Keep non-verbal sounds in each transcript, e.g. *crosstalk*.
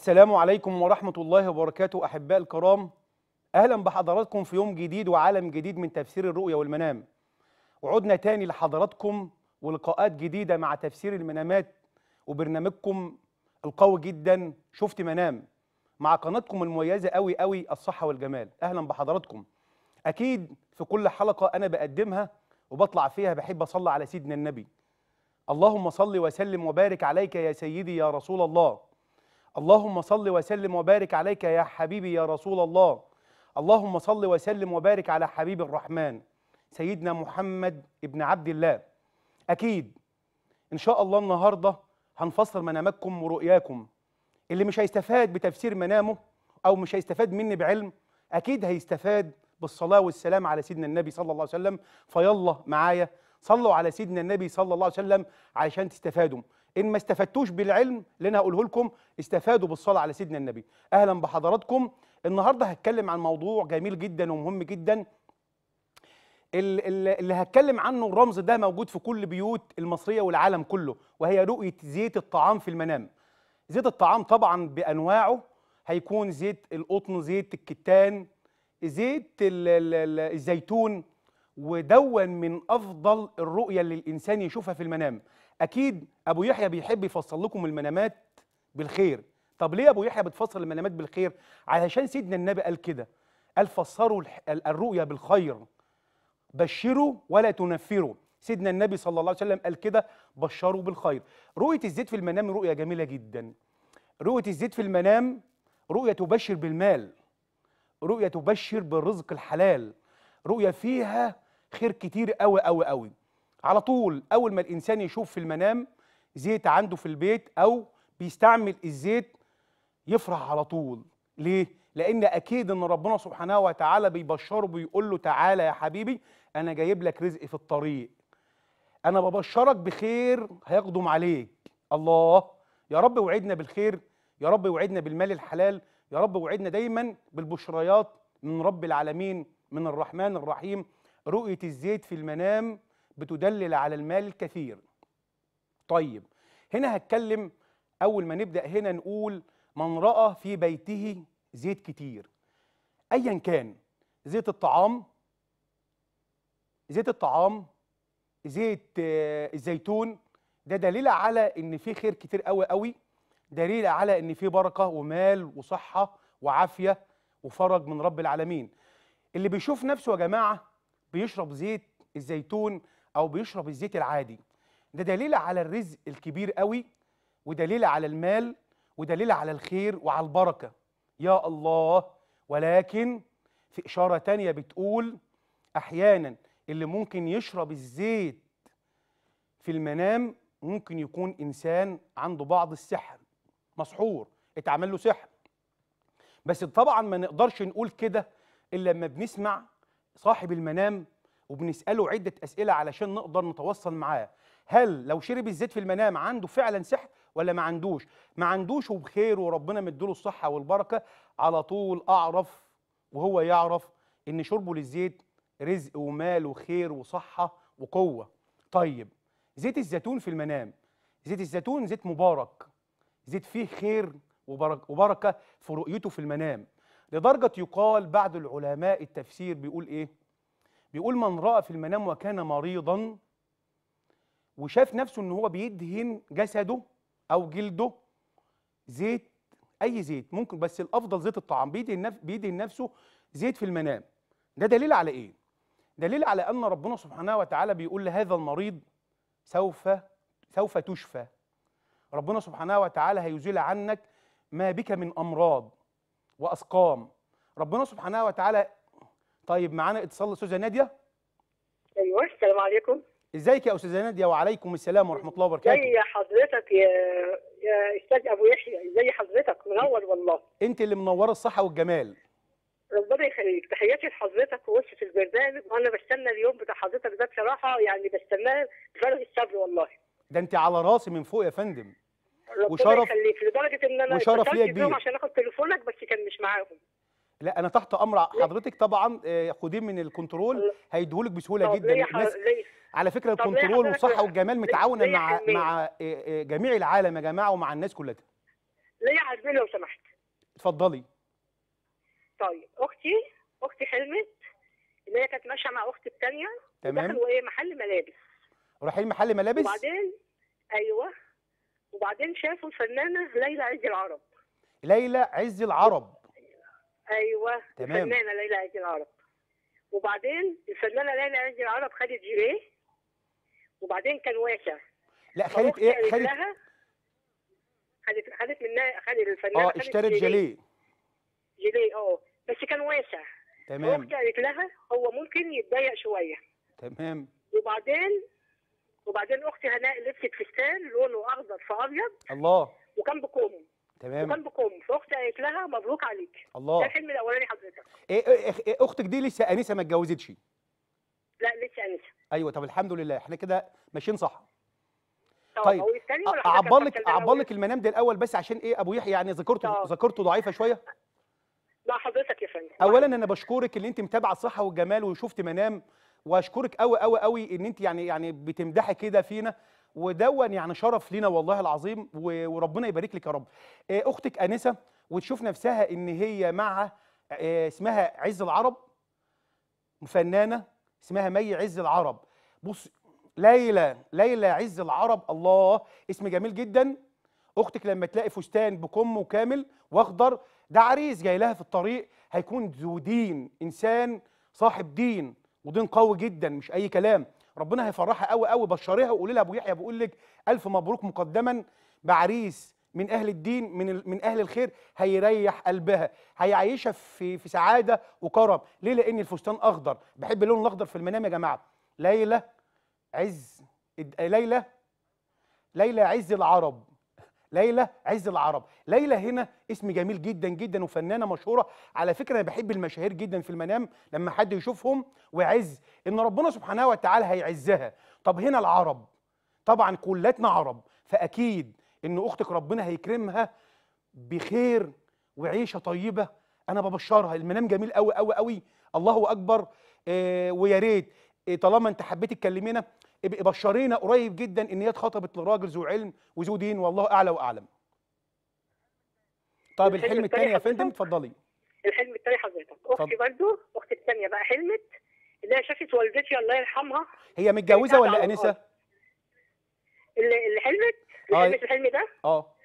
السلام عليكم ورحمة الله وبركاته أحباء الكرام أهلا بحضراتكم في يوم جديد وعالم جديد من تفسير الرؤية والمنام وعدنا تاني لحضراتكم ولقاءات جديدة مع تفسير المنامات وبرنامجكم القوي جدا شفت منام مع قناتكم المميزة قوي قوي الصحة والجمال أهلا بحضراتكم أكيد في كل حلقة أنا بقدمها وبطلع فيها بحب أصلي على سيدنا النبي اللهم صل وسلم وبارك عليك يا سيدي يا رسول الله اللهم صل وسلم وبارك عليك يا حبيبي يا رسول الله اللهم صل وسلم وبارك على حبيب الرحمن سيدنا محمد ابن عبد الله اكيد ان شاء الله النهارده هنفسر مناماتكم ورؤياكم اللي مش هيستفاد بتفسير منامه او مش هيستفاد مني بعلم اكيد هيستفاد بالصلاه والسلام على سيدنا النبي صلى الله عليه وسلم فيلا معايا صلوا على سيدنا النبي صلى الله عليه وسلم علشان تستفادوا ان ما استفدتوش بالعلم اللي انا هقوله لكم استفادوا بالصلاه على سيدنا النبي اهلا بحضراتكم النهارده هتكلم عن موضوع جميل جدا ومهم جدا اللي هتكلم عنه الرمز ده موجود في كل بيوت المصريه والعالم كله وهي رؤيه زيت الطعام في المنام زيت الطعام طبعا بانواعه هيكون زيت القطن زيت الكتان زيت الزيتون ودون من افضل الرؤيه اللي الانسان يشوفها في المنام اكيد ابو يحيى بيحب يفصل لكم المنامات بالخير طب ليه ابو يحيى بتفصل المنامات بالخير علشان سيدنا النبي قال كده قال فسروا الرؤيا بالخير بشروا ولا تنفروا سيدنا النبي صلى الله عليه وسلم قال كده بشروا بالخير رؤيه الزيت في المنام رؤيه جميله جدا رؤيه الزيت في المنام رؤيه تبشر بالمال رؤيه تبشر بالرزق الحلال رؤيه فيها خير كتير قوي قوي قوي على طول اول ما الانسان يشوف في المنام زيت عنده في البيت او بيستعمل الزيت يفرح على طول ليه لان اكيد ان ربنا سبحانه وتعالى بيبشره بيقول له تعالى يا حبيبي انا جايب لك رزق في الطريق انا ببشرك بخير هيقدم عليك الله يا رب وعدنا بالخير يا رب وعدنا بالمال الحلال يا رب وعدنا دايما بالبشريات من رب العالمين من الرحمن الرحيم رؤيه الزيت في المنام بتدلل على المال الكثير طيب هنا هتكلم أول ما نبدأ هنا نقول من رأى في بيته زيت كتير أيا كان زيت الطعام زيت الطعام زيت آه، الزيتون ده دليل على ان في خير كتير قوي قوي دليل على ان في بركه ومال وصحه وعافيه وفرج من رب العالمين اللي بيشوف نفسه يا جماعه بيشرب زيت الزيتون او بيشرب الزيت العادي ده دليل على الرزق الكبير قوي ودليل على المال ودليل على الخير وعلى البركه يا الله ولكن في اشاره تانية بتقول احيانا اللي ممكن يشرب الزيت في المنام ممكن يكون انسان عنده بعض السحر مسحور اتعمل له سحر بس طبعا ما نقدرش نقول كده الا لما بنسمع صاحب المنام وبنساله عده اسئله علشان نقدر نتوصل معاه هل لو شرب الزيت في المنام عنده فعلا سحر ولا ما عندوش ما عندوش وبخير وربنا مديله الصحه والبركه على طول اعرف وهو يعرف ان شربه للزيت رزق ومال وخير وصحه وقوه طيب زيت الزيتون في المنام زيت الزيتون زيت مبارك زيت فيه خير وبركه في رؤيته في المنام لدرجه يقال بعض العلماء التفسير بيقول ايه بيقول من رأى في المنام وكان مريضا وشاف نفسه ان هو بيدهن جسده او جلده زيت اي زيت ممكن بس الافضل زيت الطعام بيدهن بيدهن نفسه زيت في المنام ده دليل على ايه دليل على ان ربنا سبحانه وتعالى بيقول لهذا المريض سوف سوف تشفى ربنا سبحانه وتعالى هيزيل عنك ما بك من امراض واسقام ربنا سبحانه وتعالى طيب معانا اتصال استاذه ناديه ايوه السلام عليكم ازيك يا استاذه ناديه وعليكم السلام ورحمه الله وبركاته ازي حضرتك يا يا استاذ ابو يحيى ازي حضرتك منور والله انت اللي منوره الصحه والجمال ربنا يخليك تحياتي لحضرتك ووصفة البرنامج وانا بستنى اليوم بتاع حضرتك ده بصراحه يعني بستناه بفارغ الصبر والله ده انت على راسي من فوق يا فندم وشرف يخليك لدرجه ان انا وشرف ليا كبير عشان اخد تليفونك بس كان مش معاهم لا انا تحت امر حضرتك طبعا آه، خديه من الكنترول هيديهولك بسهوله جدا الناس على فكره الكنترول والصحه والجمال متعاونه مع مع آه، آه، جميع العالم يا جماعه ومع الناس كلها يا حزبين لو سمحت اتفضلي طيب اختي اختي حلمت ان هي كانت ماشيه مع اختي الثانيه تمام وايه محل ملابس رايحين محل ملابس وبعدين ايوه وبعدين شافوا الفنانه ليلى عز العرب ليلى عز العرب ايوه تمام الفنانه ليلى عز العرب وبعدين الفنانه ليلى عز العرب خدت جيليه وبعدين كان واسع لا خدت ايه خدت خدت خدت منها خدت الفنانه اه اشترت جيليه جيليه اه بس كان واسع تمام اختي قالت لها هو ممكن يتضيق شويه تمام وبعدين وبعدين اختي هناء لبست فستان لونه اخضر في ابيض الله وكان بكم تمام وكان بقوم فاختي قالت لها مبروك عليك الله ده الحلم الاولاني حضرتك ايه, إيه, إيه اختك دي لسه انسه ما اتجوزتش لا لسه انسه ايوه طب الحمد لله احنا كده ماشيين صح طيب اعبر لك اعبر لك المنام ده الاول بس عشان ايه ابو يحيى يعني ذاكرته ذاكرته ضعيفه شويه لا حضرتك يا فندم اولا انا بشكرك ان انت متابعه الصحه والجمال وشفت منام واشكرك قوي قوي قوي ان انت يعني يعني بتمدحي كده فينا ودون يعني شرف لينا والله العظيم وربنا يبارك لك يا رب آه، اختك انسه وتشوف نفسها ان هي مع آه، اسمها عز العرب فنانه اسمها مي عز العرب بص ليلى ليلى عز العرب الله اسم جميل جدا اختك لما تلاقي فستان بكم كامل واخضر ده عريس جاي لها في الطريق هيكون ذو دين انسان صاحب دين ودين قوي جدا مش اي كلام ربنا هيفرحها قوي قوي بشريها وقولي لها ابو يحيى بقول لك الف مبروك مقدما بعريس من اهل الدين من من اهل الخير هيريح قلبها هيعيشها في في سعاده وكرم ليه لان الفستان اخضر بحب اللون الاخضر في المنام يا جماعه ليلى عز ليلى ليلى عز العرب ليلى عز العرب ليلى هنا اسم جميل جدا جدا وفنانه مشهوره على فكره انا بحب المشاهير جدا في المنام لما حد يشوفهم ويعز ان ربنا سبحانه وتعالى هيعزها طب هنا العرب طبعا كلتنا عرب فاكيد ان اختك ربنا هيكرمها بخير وعيشه طيبه انا ببشرها المنام جميل قوي قوي قوي الله اكبر آه ويا ريت آه، طالما انت حبيت تكلمينا بشرينا قريب جدا ان هي اتخطبت لراجل ذو علم وذو دين والله اعلى واعلم طيب الحلم الثاني يا فندم اتفضلي الحلم الثاني حضرتك اختي برضه اختي الثانيه بقى حلمت انها شافت والدتي الله يرحمها هي متجوزه ولا انسه؟ اللي, اللي حلمت اللي آه. حلمت الحلم ده؟ اه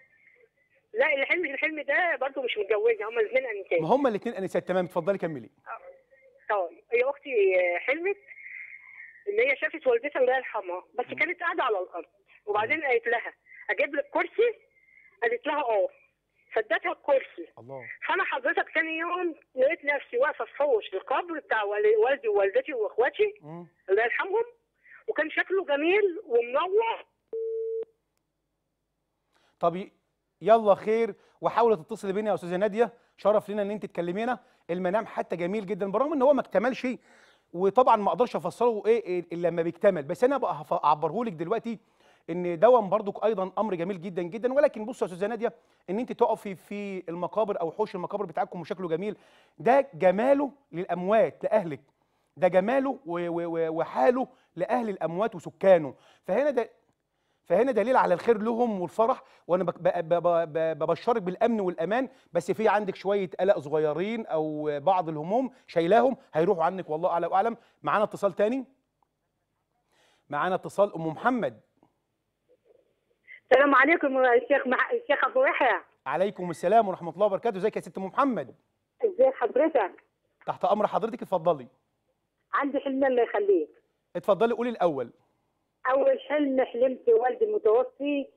لا اللي حلمت الحلم ده برضه مش متجوزه هما الاثنين انسات هما الاثنين انسات تمام اتفضلي كملي اه طيب، هي اختي حلمت ان هي شافت والدتها الله يرحمها بس كانت قاعده على الارض وبعدين قالت لها اجيب لك كرسي قالت لها اه فادتها الكرسي الله فانا حضرتك تاني يوم لقيت نفسي واقفه في فوش القبر بتاع والدي ووالدتي واخواتي الله يرحمهم وكان شكله جميل ومنور طب يلا خير وحاولي تتصلي بيني يا استاذه ناديه شرف لنا ان انت تكلمينا المنام حتى جميل جدا برغم ان هو ما اكتملش وطبعا ما اقدرش افسره إيه،, ايه الا لما بيكتمل بس انا بقى هعبره لك دلوقتي ان دوام برضك ايضا امر جميل جدا جدا ولكن بصوا يا استاذه ناديه ان انت تقفي في المقابر او حوش المقابر بتاعكم وشكله جميل ده جماله للاموات لاهلك ده جماله وحاله لاهل الاموات وسكانه فهنا ده فهنا دليل على الخير لهم والفرح وانا ببشرك بالامن والامان بس في عندك شويه قلق صغيرين او بعض الهموم شايلاهم هيروحوا عنك والله اعلى واعلم معانا اتصال تاني معانا اتصال ام محمد السلام عليكم يا شيخ مع... الشيخ ابو يحيى عليكم السلام ورحمه الله وبركاته ازيك يا ست ام محمد ازي حضرتك تحت امر حضرتك اتفضلي عندي حلم الله يخليك اتفضلي قولي الاول اول حلم حلمت والدي المتوفي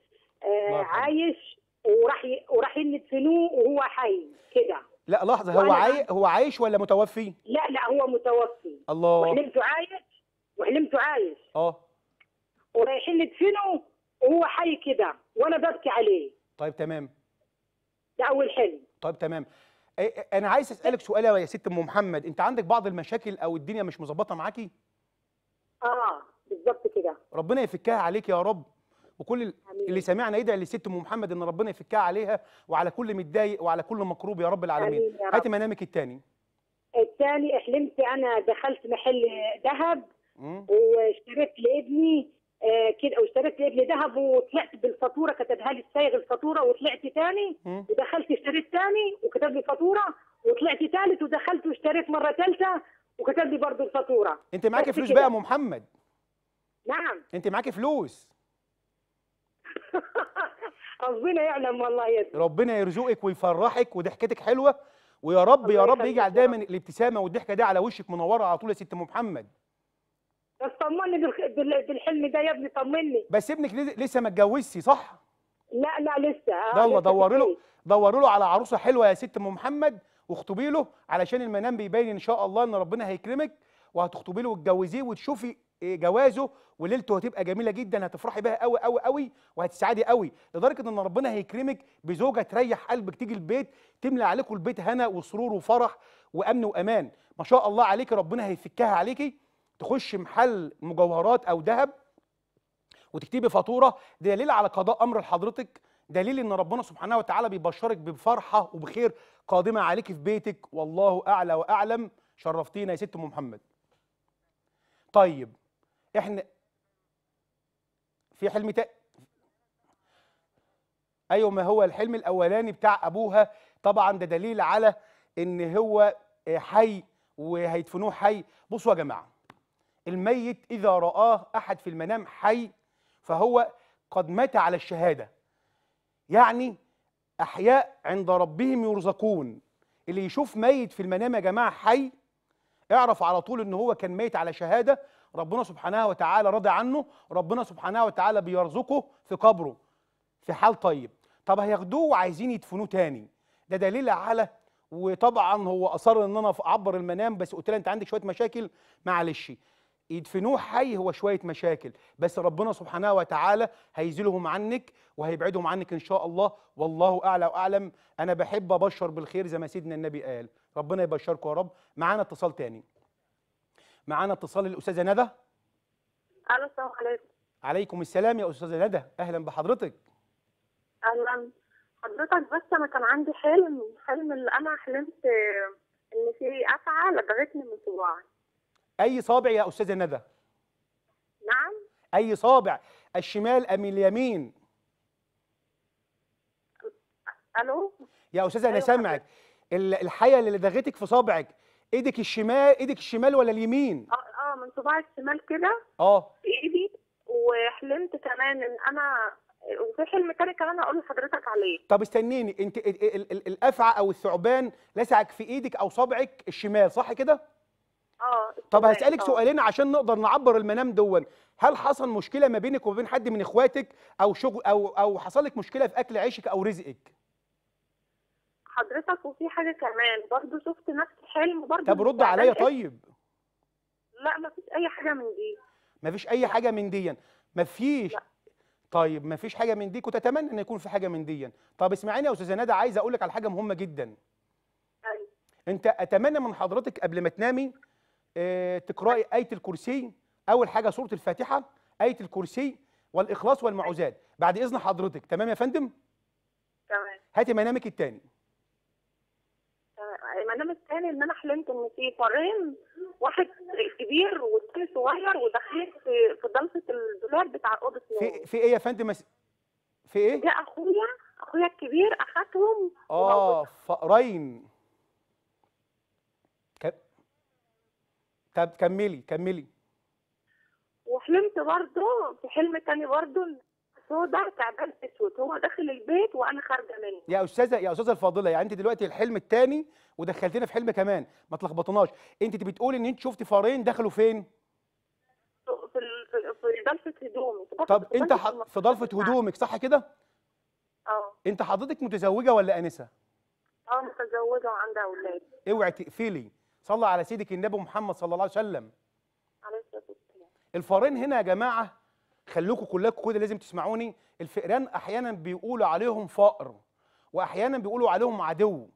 آه عايش وراح ي... وراح يدفنوه وهو حي كده لا لحظه هو عاي... هو عايش ولا متوفي لا لا هو متوفي الله وحلمته عايش وحلمته عايش اه ورايحين ندفنه وهو حي كده وانا ببكي عليه طيب تمام ده اول حلم طيب تمام إيه، إيه، انا عايز اسالك سؤال يا ست ام محمد انت عندك بعض المشاكل او الدنيا مش مظبطه معاكي اه بالظبط كده ربنا يفكها عليك يا رب وكل اللي سمعنا يدعي للست ام محمد ان ربنا يفكها عليها وعلى كل متضايق وعلى كل مكروب يا رب العالمين هاتي منامك الثاني الثاني حلمت انا دخلت محل ذهب واشتريت لابني آه، كده واشتريت لابني ذهب وطلعت بالفاتوره كتبها لي الصايغ الفاتوره وطلعت ثاني ودخلت اشتريت ثاني وكتب لي فاتوره وطلعت ثالث ودخلت واشتريت مره ثالثه وكتب لي برضه الفاتوره انت معاكي فلوس بقى يا ام محمد نعم انت معاكي فلوس *laughs* ربنا يعلم والله يا ربنا يرزقك ويفرحك وضحكتك حلوه ويا رب يا رب يجعل دايما الابتسامه والضحكه دي على وشك منوره على طول يا ست ام محمد بس طمني بالحلم ده يا ابني طمني بس ابنك لسه ما اتجوزش صح؟ لا لا لسه آه يلا دوري له دوري له على عروسه حلوه يا ست ام محمد واخطبي له علشان المنام بيبين ان شاء الله ان ربنا هيكرمك وهتخطبي له وتجوزيه وتشوفي إيه، جوازه وليلته هتبقى جميله جدا هتفرحي بيها قوي قوي قوي وهتسعدي قوي لدرجه ان ربنا هيكرمك بزوجه تريح قلبك تيجي البيت تملى عليكم البيت هنا وسرور وفرح وامن وامان ما شاء الله عليكي ربنا هيفكها عليكي تخش محل مجوهرات او ذهب وتكتبي فاتوره دليل على قضاء امر لحضرتك دليل ان ربنا سبحانه وتعالى بيبشرك بفرحه وبخير قادمه عليكي في بيتك والله اعلى واعلم شرفتينا يا ست ام محمد طيب احنا في حلم تاني ايوه ما هو الحلم الاولاني بتاع ابوها طبعا ده دليل على ان هو آه، حي وهيدفنوه حي بصوا يا جماعه الميت اذا راه احد في المنام حي فهو قد مات على الشهاده يعني احياء عند ربهم يرزقون اللي يشوف ميت في المنام يا جماعه حي اعرف على طول ان هو كان ميت على شهاده ربنا سبحانه وتعالى راضي عنه ربنا سبحانه وتعالى بيرزقه في قبره في حال طيب طب هياخدوه وعايزين يدفنوه تاني ده دليل على وطبعا هو اصر ان انا اعبر المنام بس قلت لها انت عندك شويه مشاكل معلش يدفنوه حي هو شويه مشاكل بس ربنا سبحانه وتعالى هيزيلهم عنك وهيبعدهم عنك ان شاء الله والله اعلى واعلم انا بحب ابشر بالخير زي ما سيدنا النبي قال ربنا يبشركم يا رب معانا اتصال تاني معانا اتصال الاستاذه ندى الو السلام عليكم عليكم السلام يا استاذه ندى اهلا بحضرتك اهلا حضرتك بس انا كان عندي حلم حلم اللي انا حلمت ان في افعى لدغتني من صباعي اي صابع يا استاذه ندى نعم اي صابع الشمال ام اليمين الو يا استاذه انا أيوة سامعك الحيه اللي لدغتك في صابعك ايدك الشمال ايدك الشمال ولا اليمين اه اه من صباع الشمال كده اه في ايدي وحلمت كمان ان انا وفي حلم تاني كمان اقول لحضرتك عليه طب استنيني انت الافعى او الثعبان لسعك في ايدك او صبعك الشمال صح كده اه طب هسالك آه. سؤالين عشان نقدر نعبر المنام دون هل حصل مشكله ما بينك وما بين حد من اخواتك او شغل او او حصل لك مشكله في اكل عيشك او رزقك حضرتك وفي حاجه كمان برضو شفت نفس الحلم برضو طب رد عليا طيب لا مفيش اي حاجه من دي مفيش اي حاجه من دي مفيش لا. طيب مفيش حاجه من دي كنت اتمنى ان يكون في حاجه من دي طب اسمعيني يا استاذه ندى عايزه اقول لك على حاجه مهمه جدا أيوة. انت اتمنى من حضرتك قبل ما تنامي اه تقراي أيوة. ايه الكرسي اول حاجه سوره الفاتحه ايه الكرسي والاخلاص والمعوذات بعد اذن حضرتك تمام يا فندم تمام هاتي منامك الثاني المنام الثاني ان انا حلمت ان في فارين واحد كبير والثاني صغير ودخلت في في ضلفه الدولاب بتاع اوضه نوم في في ايه يا فندم في ايه؟ ده اخويا اخويا الكبير اخذهم اه فقرين طب كملي كملي وحلمت برضه في حلم تاني برضه السوداء تعبان في السود هو داخل البيت وانا خارجه منه يا استاذه يا استاذه الفاضله يعني انت دلوقتي الحلم الثاني ودخلتنا في حلم كمان ما تلخبطناش انت بتقولي ان انت شفتي فارين دخلوا فين في في ضلفه هدومي طب انت ح... في ضلفه هدومك صح كده اه انت حضرتك متزوجه ولا انسه اه متزوجه وعندها اولاد اوعي تقفلي صلى على سيدك النبي محمد صلى الله عليه وسلم عليه الصلاه والسلام الفارين هنا يا جماعه خلوكوا كلكم كده لازم تسمعوني الفئران احيانا بيقولوا عليهم فقر واحيانا بيقولوا عليهم عدو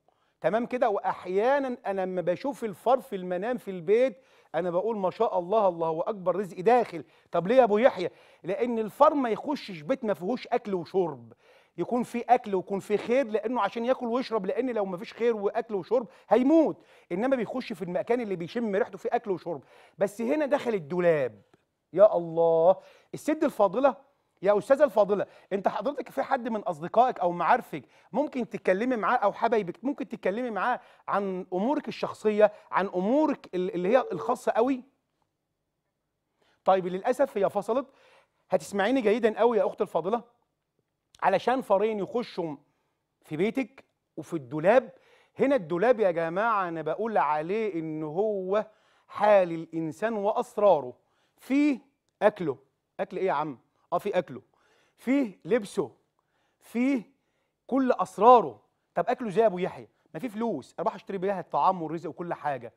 تمام كده واحيانا انا لما بشوف الفار في المنام في البيت انا بقول ما شاء الله الله اكبر رزق داخل طب ليه يا ابو يحيى لان الفار ما يخشش بيت ما فيهوش اكل وشرب يكون في اكل ويكون في خير لانه عشان ياكل ويشرب لان لو ما فيش خير واكل وشرب هيموت انما بيخش في المكان اللي بيشم ريحته فيه اكل وشرب بس هنا دخل الدولاب يا الله الست الفاضله يا استاذه الفاضله انت حضرتك في حد من اصدقائك او معارفك ممكن تتكلمي معاه او حبايبك ممكن تتكلمي معاه عن امورك الشخصيه عن امورك اللي هي الخاصه قوي طيب للاسف هي فصلت هتسمعيني جيدا قوي يا اخت الفاضله علشان فارين يخشوا في بيتك وفي الدولاب هنا الدولاب يا جماعه انا بقول عليه ان هو حال الانسان واسراره فيه اكله اكل ايه يا عم اه فيه اكله فيه لبسه فيه كل اسراره طب اكله زي ابو يحيى ما في فلوس أروح اشتري بيها الطعام والرزق وكل حاجه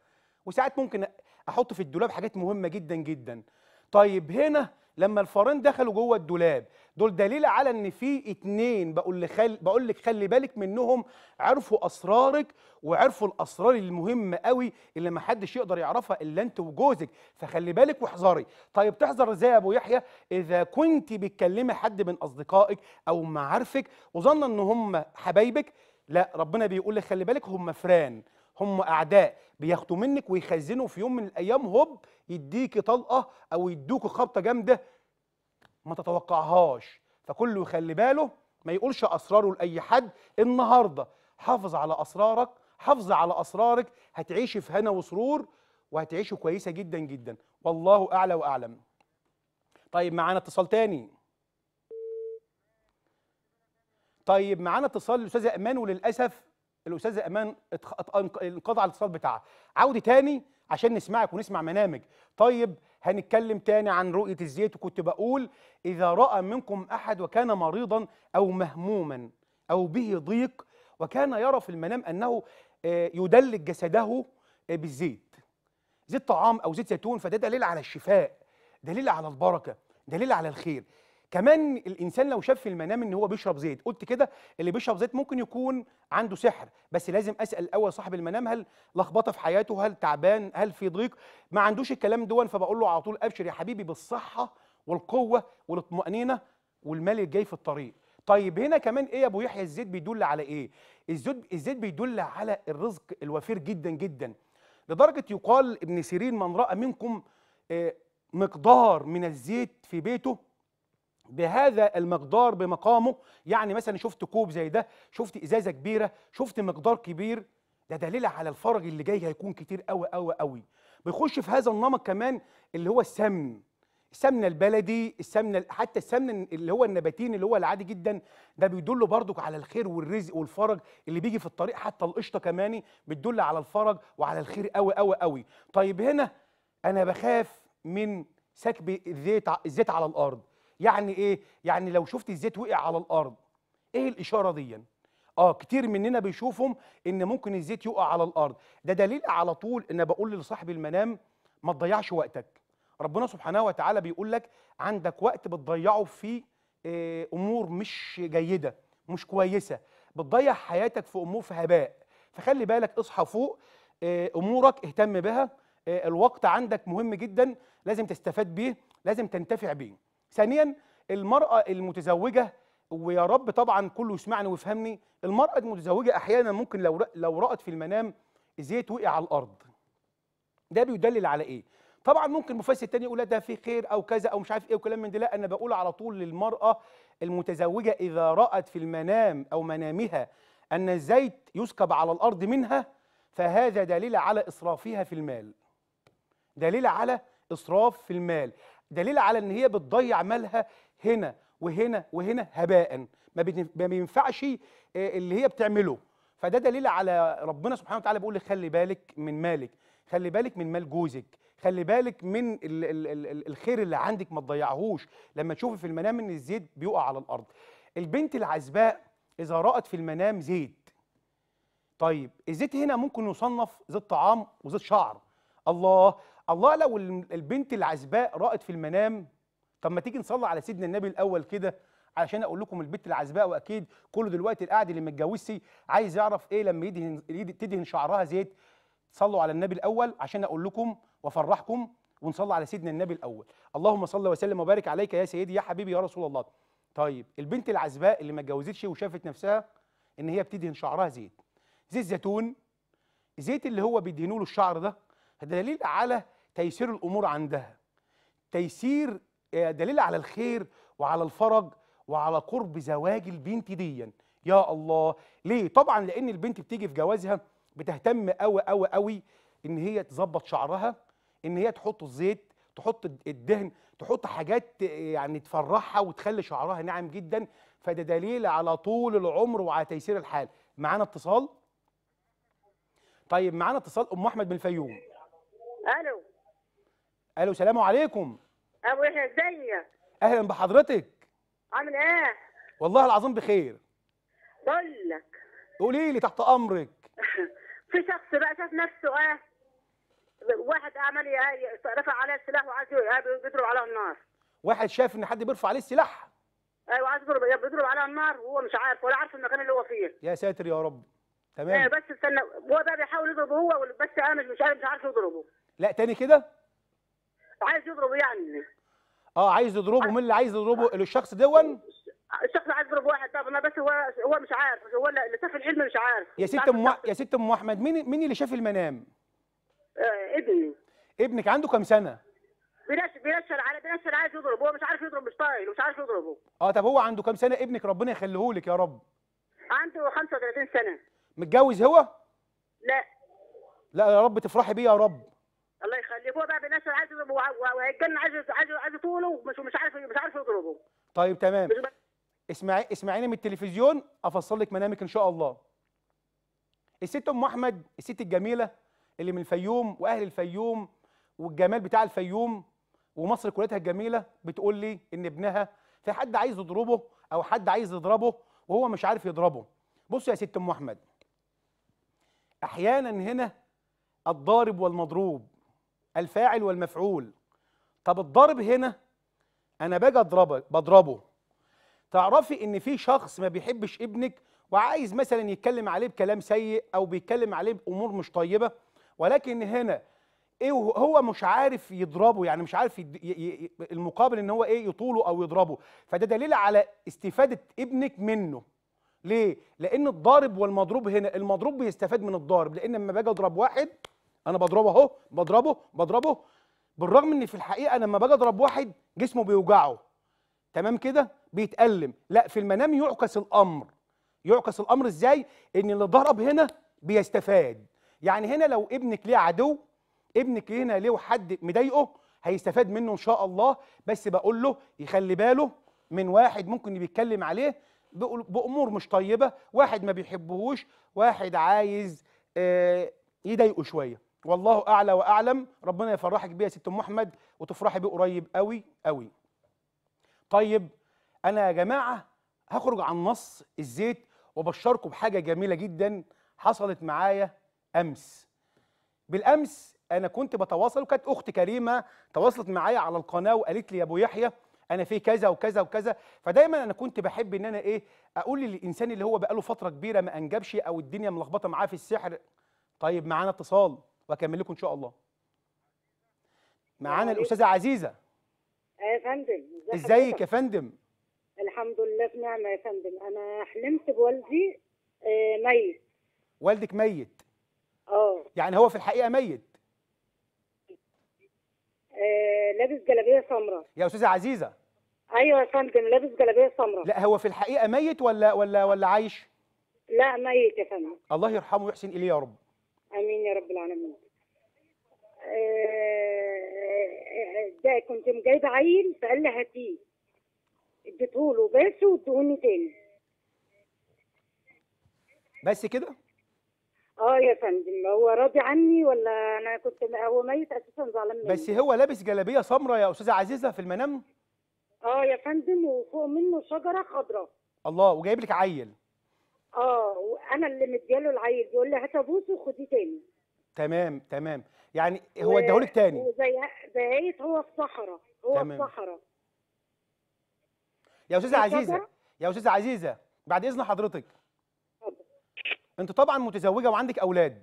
وساعات ممكن احط في الدولاب حاجات مهمه جدا جدا طيب هنا لما الفارين دخلوا جوه الدولاب دول دليل على ان في اتنين بقول لك خل... بقول لك خلي بالك منهم عرفوا اسرارك وعرفوا الاسرار المهمه قوي اللي ما حدش يقدر يعرفها الا انت وجوزك فخلي بالك واحذري طيب تحذر ازاي يا ابو يحيى اذا كنت بتكلمي حد من اصدقائك او معارفك وظن ان هم حبايبك لا ربنا بيقول لك خلي بالك هم فران هم اعداء بياخدوا منك ويخزنوا في يوم من الايام هوب يديك طلقه او يدوك خبطه جامده ما تتوقعهاش فكله يخلي باله ما يقولش اسراره لاي حد النهارده حافظ على اسرارك حافظ على اسرارك هتعيشي في هنا وسرور وهتعيشي كويسه جدا جدا والله اعلى واعلم طيب معانا اتصال تاني طيب معانا اتصال للاستاذه امان وللاسف الاستاذه امان انقض على الاتصال بتاعها عودي تاني عشان نسمعك ونسمع منامج طيب هنتكلم تاني عن رؤيه الزيت وكنت بقول اذا راى منكم احد وكان مريضا او مهموما او به ضيق وكان يرى في المنام انه آه، يدلك جسده آه، بالزيت زيت طعام او زيت زيتون فده دليل على الشفاء دليل على البركه دليل على الخير كمان الانسان لو شاف في المنام ان هو بيشرب زيت قلت كده اللي بيشرب زيت ممكن يكون عنده سحر بس لازم اسال الاول صاحب المنام هل لخبطه في حياته هل تعبان هل في ضيق ما عندوش الكلام دون فبقول له على طول ابشر يا حبيبي بالصحه والقوه والاطمئنينه والمال الجاي في الطريق طيب هنا كمان ايه يا ابو يحيى الزيت بيدل على ايه الزيت الزيت بيدل على الرزق الوفير جدا جدا لدرجه يقال ابن سيرين من راى منكم آه، مقدار من الزيت في بيته بهذا المقدار بمقامه يعني مثلا شفت كوب زي ده شفت ازازه كبيره شفت مقدار كبير ده دليل على الفرج اللي جاي هيكون كتير قوي قوي قوي بيخش في هذا النمط كمان اللي هو السمن السمنه البلدي السمنه حتى السمن اللي هو النباتين اللي هو العادي جدا ده بيدل برضك على الخير والرزق والفرج اللي بيجي في الطريق حتى القشطه كمان بتدل على الفرج وعلى الخير قوي قوي قوي طيب هنا انا بخاف من سكب الزيت الزيت على الارض يعني ايه يعني لو شفت الزيت وقع على الارض ايه الاشاره دي اه كتير مننا بيشوفهم ان ممكن الزيت يقع على الارض ده دليل على طول ان بقول لصاحب المنام ما تضيعش وقتك ربنا سبحانه وتعالى بيقول لك عندك وقت بتضيعه في آه، امور مش جيده مش كويسه بتضيع حياتك في امور في هباء فخلي بالك اصحى فوق آه، امورك اهتم بها آه، الوقت عندك مهم جدا لازم تستفاد بيه لازم تنتفع بيه ثانيا المرأة المتزوجة ويا رب طبعا كله يسمعني ويفهمني المرأة المتزوجة أحيانا ممكن لو لو رأت في المنام زيت وقع على الأرض ده بيدلل على إيه؟ طبعا ممكن مفسر تاني يقول لا ده في خير او كذا او مش عارف ايه وكلام من ده لا انا بقول على طول للمراه المتزوجه اذا رات في المنام او منامها ان الزيت يسكب على الارض منها فهذا دليل على اسرافها في المال دليل على اسراف في المال دليل على ان هي بتضيع مالها هنا وهنا وهنا هباء ما بينفعش آه، اللي هي بتعمله فده دليل على ربنا سبحانه وتعالى بيقول خلي بالك من مالك خلي بالك من مال جوزك خلي بالك من ال ال ال الخير اللي عندك ما تضيعهوش لما تشوفي في المنام ان الزيت بيقع على الارض البنت العزباء اذا رأت في المنام زيت طيب الزيت هنا ممكن يصنف زيت طعام وزيت شعر الله الله لو البنت العزباء رأت في المنام طب ما تيجي نصلي على سيدنا النبي الاول كده علشان اقول لكم البنت العزباء واكيد كله دلوقتي القاعد اللي متجوزتي عايز يعرف ايه لما يدهن تدهن شعرها زيت صلوا على النبي الاول عشان اقول لكم وافرحكم ونصلي على سيدنا النبي الاول اللهم صل وسلم وبارك عليك يا سيدي يا حبيبي يا رسول الله طيب البنت العزباء اللي ما اتجوزتش وشافت نفسها ان هي بتدهن شعرها زيت زيت زيتون زيت اللي هو بيدهنوا له الشعر ده دليل على تيسير الامور عندها تيسير آه، دليل على الخير وعلى الفرج وعلى قرب زواج البنت ديا يا الله ليه طبعا لان البنت بتيجي في جوازها بتهتم قوي قوي قوي ان هي تظبط شعرها ان هي تحط الزيت تحط الدهن تحط حاجات آه، يعني تفرحها وتخلي شعرها ناعم جدا فده دليل على طول العمر وعلى تيسير الحال معانا اتصال طيب معانا اتصال ام احمد من الفيوم الو الو سلام عليكم ابو يحيى ازيك اهلا بحضرتك عامل ايه والله العظيم بخير بقول لك قولي لي تحت امرك *laughs* في شخص بقى شاف نفسه اه واحد عمل إيه؟ رفع عليه السلاح وعايز يضرب على النار واحد شاف ان حد بيرفع عليه السلاح ايوه عايز يضرب بيضرب على النار وهو مش عارف ولا عارف المكان اللي هو فيه يا ساتر يا رب تمام ايه بس استنى هو بقى بيحاول يضربه هو بس انا مش عارف مش عارف يضربه لا تاني كده عايز يضربه يعني اه عايز يضربه مين اللي عايز يضربه آه. الشخص دون الشخص عايز يضرب واحد طب انا بس هو هو مش عارف هو اللي شاف الحلم مش عارف يا ست ام يا ست ام احمد مين مين اللي شاف المنام؟ آه، ابني ابنك عنده كام سنه؟ بينشر بينشر على بينشر عايز يضرب هو مش عارف يضرب مش طايل ومش عارف يضربه اه طب هو عنده كام سنه ابنك ربنا يخليه لك يا رب عنده 35 سنه متجوز هو؟ لا لا يا رب تفرحي بيه يا رب الله يخليه هو بقى بالناس عايز وهيتجنن عايز عايز عايز طوله مش مش عارف مش عارف يضربه طيب تمام اسمعي اسمعيني من التلفزيون افصل لك منامك ان شاء الله الست ام احمد الست الجميله اللي من الفيوم واهل الفيوم والجمال بتاع الفيوم ومصر كلها الجميله بتقول لي ان ابنها في حد عايز يضربه او حد عايز يضربه وهو مش عارف يضربه بصوا يا ست ام احمد احيانا هنا الضارب والمضروب الفاعل والمفعول طب الضرب هنا انا باجي اضربه بضربه تعرفي ان في شخص ما بيحبش ابنك وعايز مثلا يتكلم عليه بكلام سيء او بيتكلم عليه بامور مش طيبه ولكن هنا ايه هو مش عارف يضربه يعني مش عارف المقابل ان هو ايه يطوله او يضربه فده دليل على استفاده ابنك منه ليه لان الضارب والمضروب هنا المضروب بيستفاد من الضارب لان لما باجي اضرب واحد انا بضربه اهو بضربه بضربه بالرغم ان في الحقيقه لما باجي اضرب واحد جسمه بيوجعه تمام كده بيتألم لا في المنام يعكس الامر يعكس الامر ازاي ان اللي ضرب هنا بيستفاد يعني هنا لو ابنك ليه عدو ابنك هنا ليه حد مضايقه هيستفاد منه ان شاء الله بس بقول له يخلي باله من واحد ممكن بيتكلم عليه بامور مش طيبه واحد ما بيحبهوش واحد عايز آه، يضايقه شويه والله اعلى واعلم ربنا يفرحك بيها يا ست ام احمد وتفرحي بيه قريب قوي قوي طيب انا يا جماعه هخرج عن نص الزيت وبشركم بحاجه جميله جدا حصلت معايا امس بالامس انا كنت بتواصل وكانت اخت كريمه تواصلت معايا على القناه وقالت لي يا ابو يحيى انا في كذا وكذا وكذا فدايما انا كنت بحب ان انا ايه اقول للانسان اللي هو بقاله فتره كبيره ما انجبش او الدنيا ملخبطه معاه في السحر طيب معانا اتصال واكمل لكم ان شاء الله معانا الاستاذه عزيزه يا فندم ازيك يا فندم الحمد لله في نعمه يا فندم انا حلمت بوالدي آه، ميت والدك ميت اه يعني هو في الحقيقه ميت آه، لابس جلابيه سمراء يا استاذه عزيزه ايوه يا فندم لابس جلابيه سمراء لا هو في الحقيقه ميت ولا ولا ولا عايش لا ميت يا فندم الله يرحمه ويحسن اليه يا رب امين يا رب العالمين آه، ده كنت جايبه عيل فقال لي هاتيه اديته له بس وادوني تاني بس كده؟ اه يا فندم هو راضي عني ولا انا كنت هو ميت اساسا زعلان مني بس هو لابس جلابيه سمراء يا استاذه عزيزه في المنام؟ اه يا فندم وفوق منه شجره خضراء الله وجايب لك عيل اه وانا اللي مدياله العيل بيقول لي هات ابوسه وخديه تاني تمام تمام يعني هو اداهولك تاني وزي زي هو في الصحراء هو تمام. الصحراء يا استاذه عزيزه يا استاذه عزيزه بعد اذن حضرتك انت طبعا متزوجه وعندك اولاد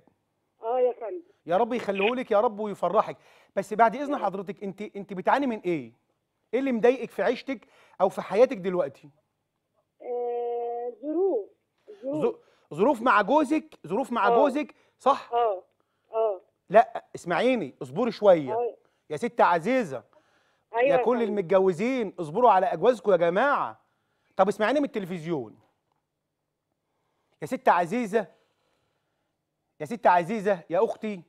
اه يا فندم يا رب يخليهولك يا رب ويفرحك بس بعد اذن حضرتك انت انت بتعاني من ايه ايه اللي مضايقك في عيشتك او في حياتك دلوقتي آه، ظروف ظروف مع جوزك ظروف مع أوه. جوزك صح اه اه لا اسمعيني اصبري شويه أوه. يا ست عزيزه أيوة يا كل أيوة. المتجوزين اصبروا على اجوازكم يا جماعه طب اسمعيني من التلفزيون يا ست عزيزه يا ست عزيزه يا اختي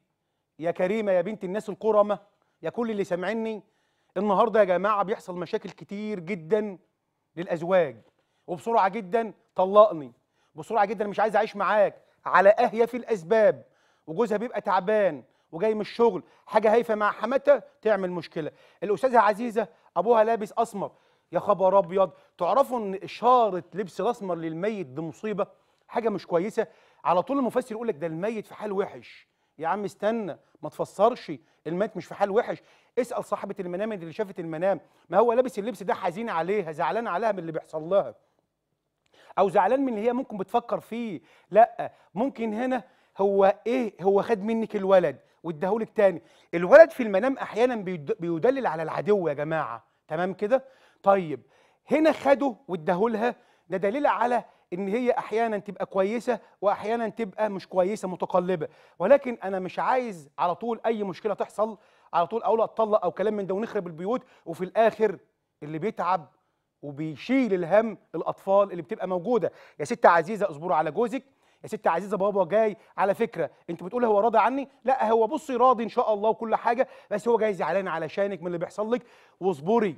يا كريمه يا بنت الناس الكرمه يا كل اللي سامعيني النهارده يا جماعه بيحصل مشاكل كتير جدا للازواج وبسرعه جدا طلقني بسرعه جدا مش عايز اعيش معاك على في الاسباب وجوزها بيبقى تعبان وجاي من الشغل حاجه هايفه مع حماتها تعمل مشكله الاستاذه عزيزه ابوها لابس اسمر يا خبر ابيض تعرفوا ان اشاره لبس الاسمر للميت دي مصيبه حاجه مش كويسه على طول المفسر يقول لك ده الميت في حال وحش يا عم استنى ما تفسرش الميت مش في حال وحش اسال صاحبه المنام اللي شافت المنام ما هو لابس اللبس ده حزين عليها زعلان عليها من اللي بيحصل لها او زعلان من اللي هي ممكن بتفكر فيه لا ممكن هنا هو ايه هو خد منك الولد واداهولك تاني الولد في المنام احيانا بيدلل على العدو يا جماعه تمام كده طيب هنا خده واداهولها ده دليل على ان هي احيانا تبقى كويسه واحيانا تبقى مش كويسه متقلبه ولكن انا مش عايز على طول اي مشكله تحصل على طول اقول اتطلق او كلام من ده ونخرب البيوت وفي الاخر اللي بيتعب وبيشيل الهم الاطفال اللي بتبقى موجوده يا ست عزيزه اصبروا على جوزك يا ست عزيزه بابا جاي على فكره انت بتقول هو راضي عني لا هو بصي راضي ان شاء الله وكل حاجه بس هو جاي زعلان علشانك من اللي بيحصل لك واصبري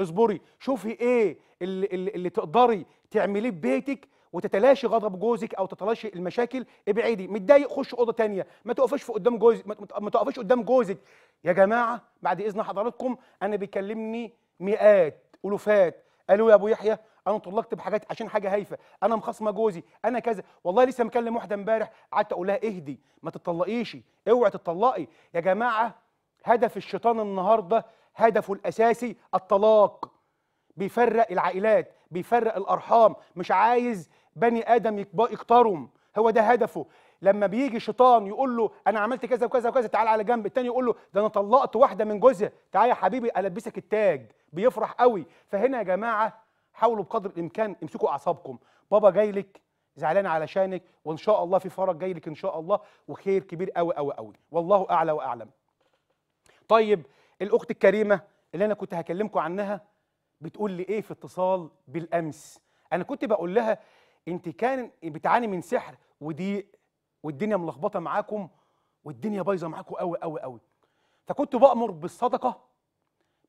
اصبري شوفي ايه اللي, اللي, تقدري تعمليه ببيتك وتتلاشي غضب جوزك او تتلاشي المشاكل ابعدي متضايق خش اوضه تانية ما تقفش في قدام جوز ما تقفش قدام جوزك يا جماعه بعد اذن حضراتكم انا بيكلمني مئات الوفات قالوا يا ابو يحيى انا طلقت بحاجات عشان حاجه هايفه انا مخاصمه جوزي انا كذا والله لسه مكلم واحده امبارح قعدت اقول لها اهدي ما تطلقيش اوعي تطلقي يا جماعه هدف الشيطان النهارده هدفه الاساسي الطلاق بيفرق العائلات بيفرق الارحام مش عايز بني ادم يكبر يكترم هو ده هدفه لما بيجي شيطان يقول له انا عملت كذا وكذا وكذا تعال على جنب التاني يقول له ده انا طلقت واحده من جوزها تعال يا حبيبي البسك التاج بيفرح قوي فهنا يا جماعه حاولوا بقدر الامكان امسكوا اعصابكم بابا جاي لك زعلان علشانك وان شاء الله في فرج جاي لك ان شاء الله وخير كبير قوي قوي قوي والله اعلى واعلم طيب الاخت الكريمه اللي انا كنت هكلمكم عنها بتقول لي ايه في اتصال بالامس انا كنت بقول لها انت كان بتعاني من سحر وضيق والدنيا ملخبطه معاكم والدنيا بايظه معاكم قوي قوي قوي فكنت بامر بالصدقه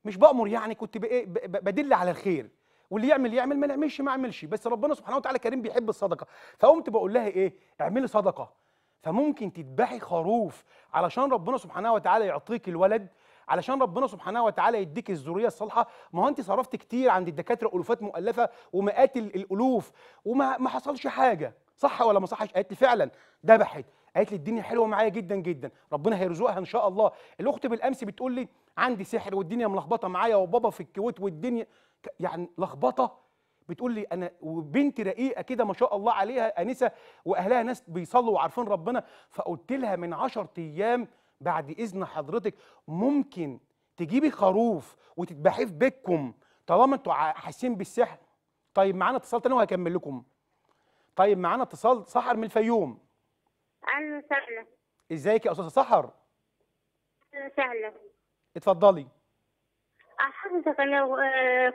مش بامر يعني كنت إيه، بدل على الخير واللي يعمل يعمل ما يعملش ما يعملش بس ربنا سبحانه وتعالى كريم بيحب الصدقه فقمت بقول لها ايه اعملي صدقه فممكن تذبحي خروف علشان ربنا سبحانه وتعالى يعطيك الولد علشان ربنا سبحانه وتعالى يديك الذريه الصالحه ما هو انت صرفت كتير عند الدكاتره الوفات مؤلفه ومئات الالوف وما ما حصلش حاجه صح ولا ما صحش قالت لي فعلا ذبحت قالت لي الدنيا حلوه معايا جدا جدا ربنا هيرزقها ان شاء الله الاخت بالامس بتقول لي عندي سحر والدنيا ملخبطه معايا وبابا في الكويت والدنيا يعني لخبطه بتقول لي انا وبنتي رقيقه كده ما شاء الله عليها انسه واهلها ناس بيصلوا وعارفين ربنا فقلت لها من 10 ايام بعد اذن حضرتك ممكن تجيبي خروف وتذبحيه في بيتكم طالما انتوا حاسين بالسحر طيب معانا اتصال تاني وهكمل لكم طيب معانا اتصال سحر من الفيوم اهلا وسهلا ازيك يا استاذه سحر اهلا وسهلا اتفضلي حضرتك انا آه،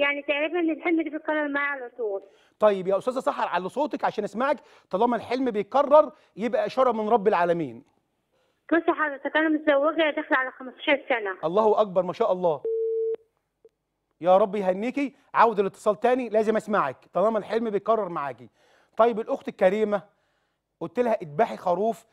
يعني تقريبا الحلم ده بيتكرر معايا على طول طيب يا استاذه سحر على صوتك عشان اسمعك طالما الحلم بيتكرر يبقى اشاره من رب العالمين بص حضرتك انا متزوجه داخله على 15 سنه الله اكبر ما شاء الله يا رب يهنيكي عاود الاتصال تاني لازم اسمعك طالما الحلم بيتكرر معاكي طيب الاخت الكريمه قلت لها اذبحي خروف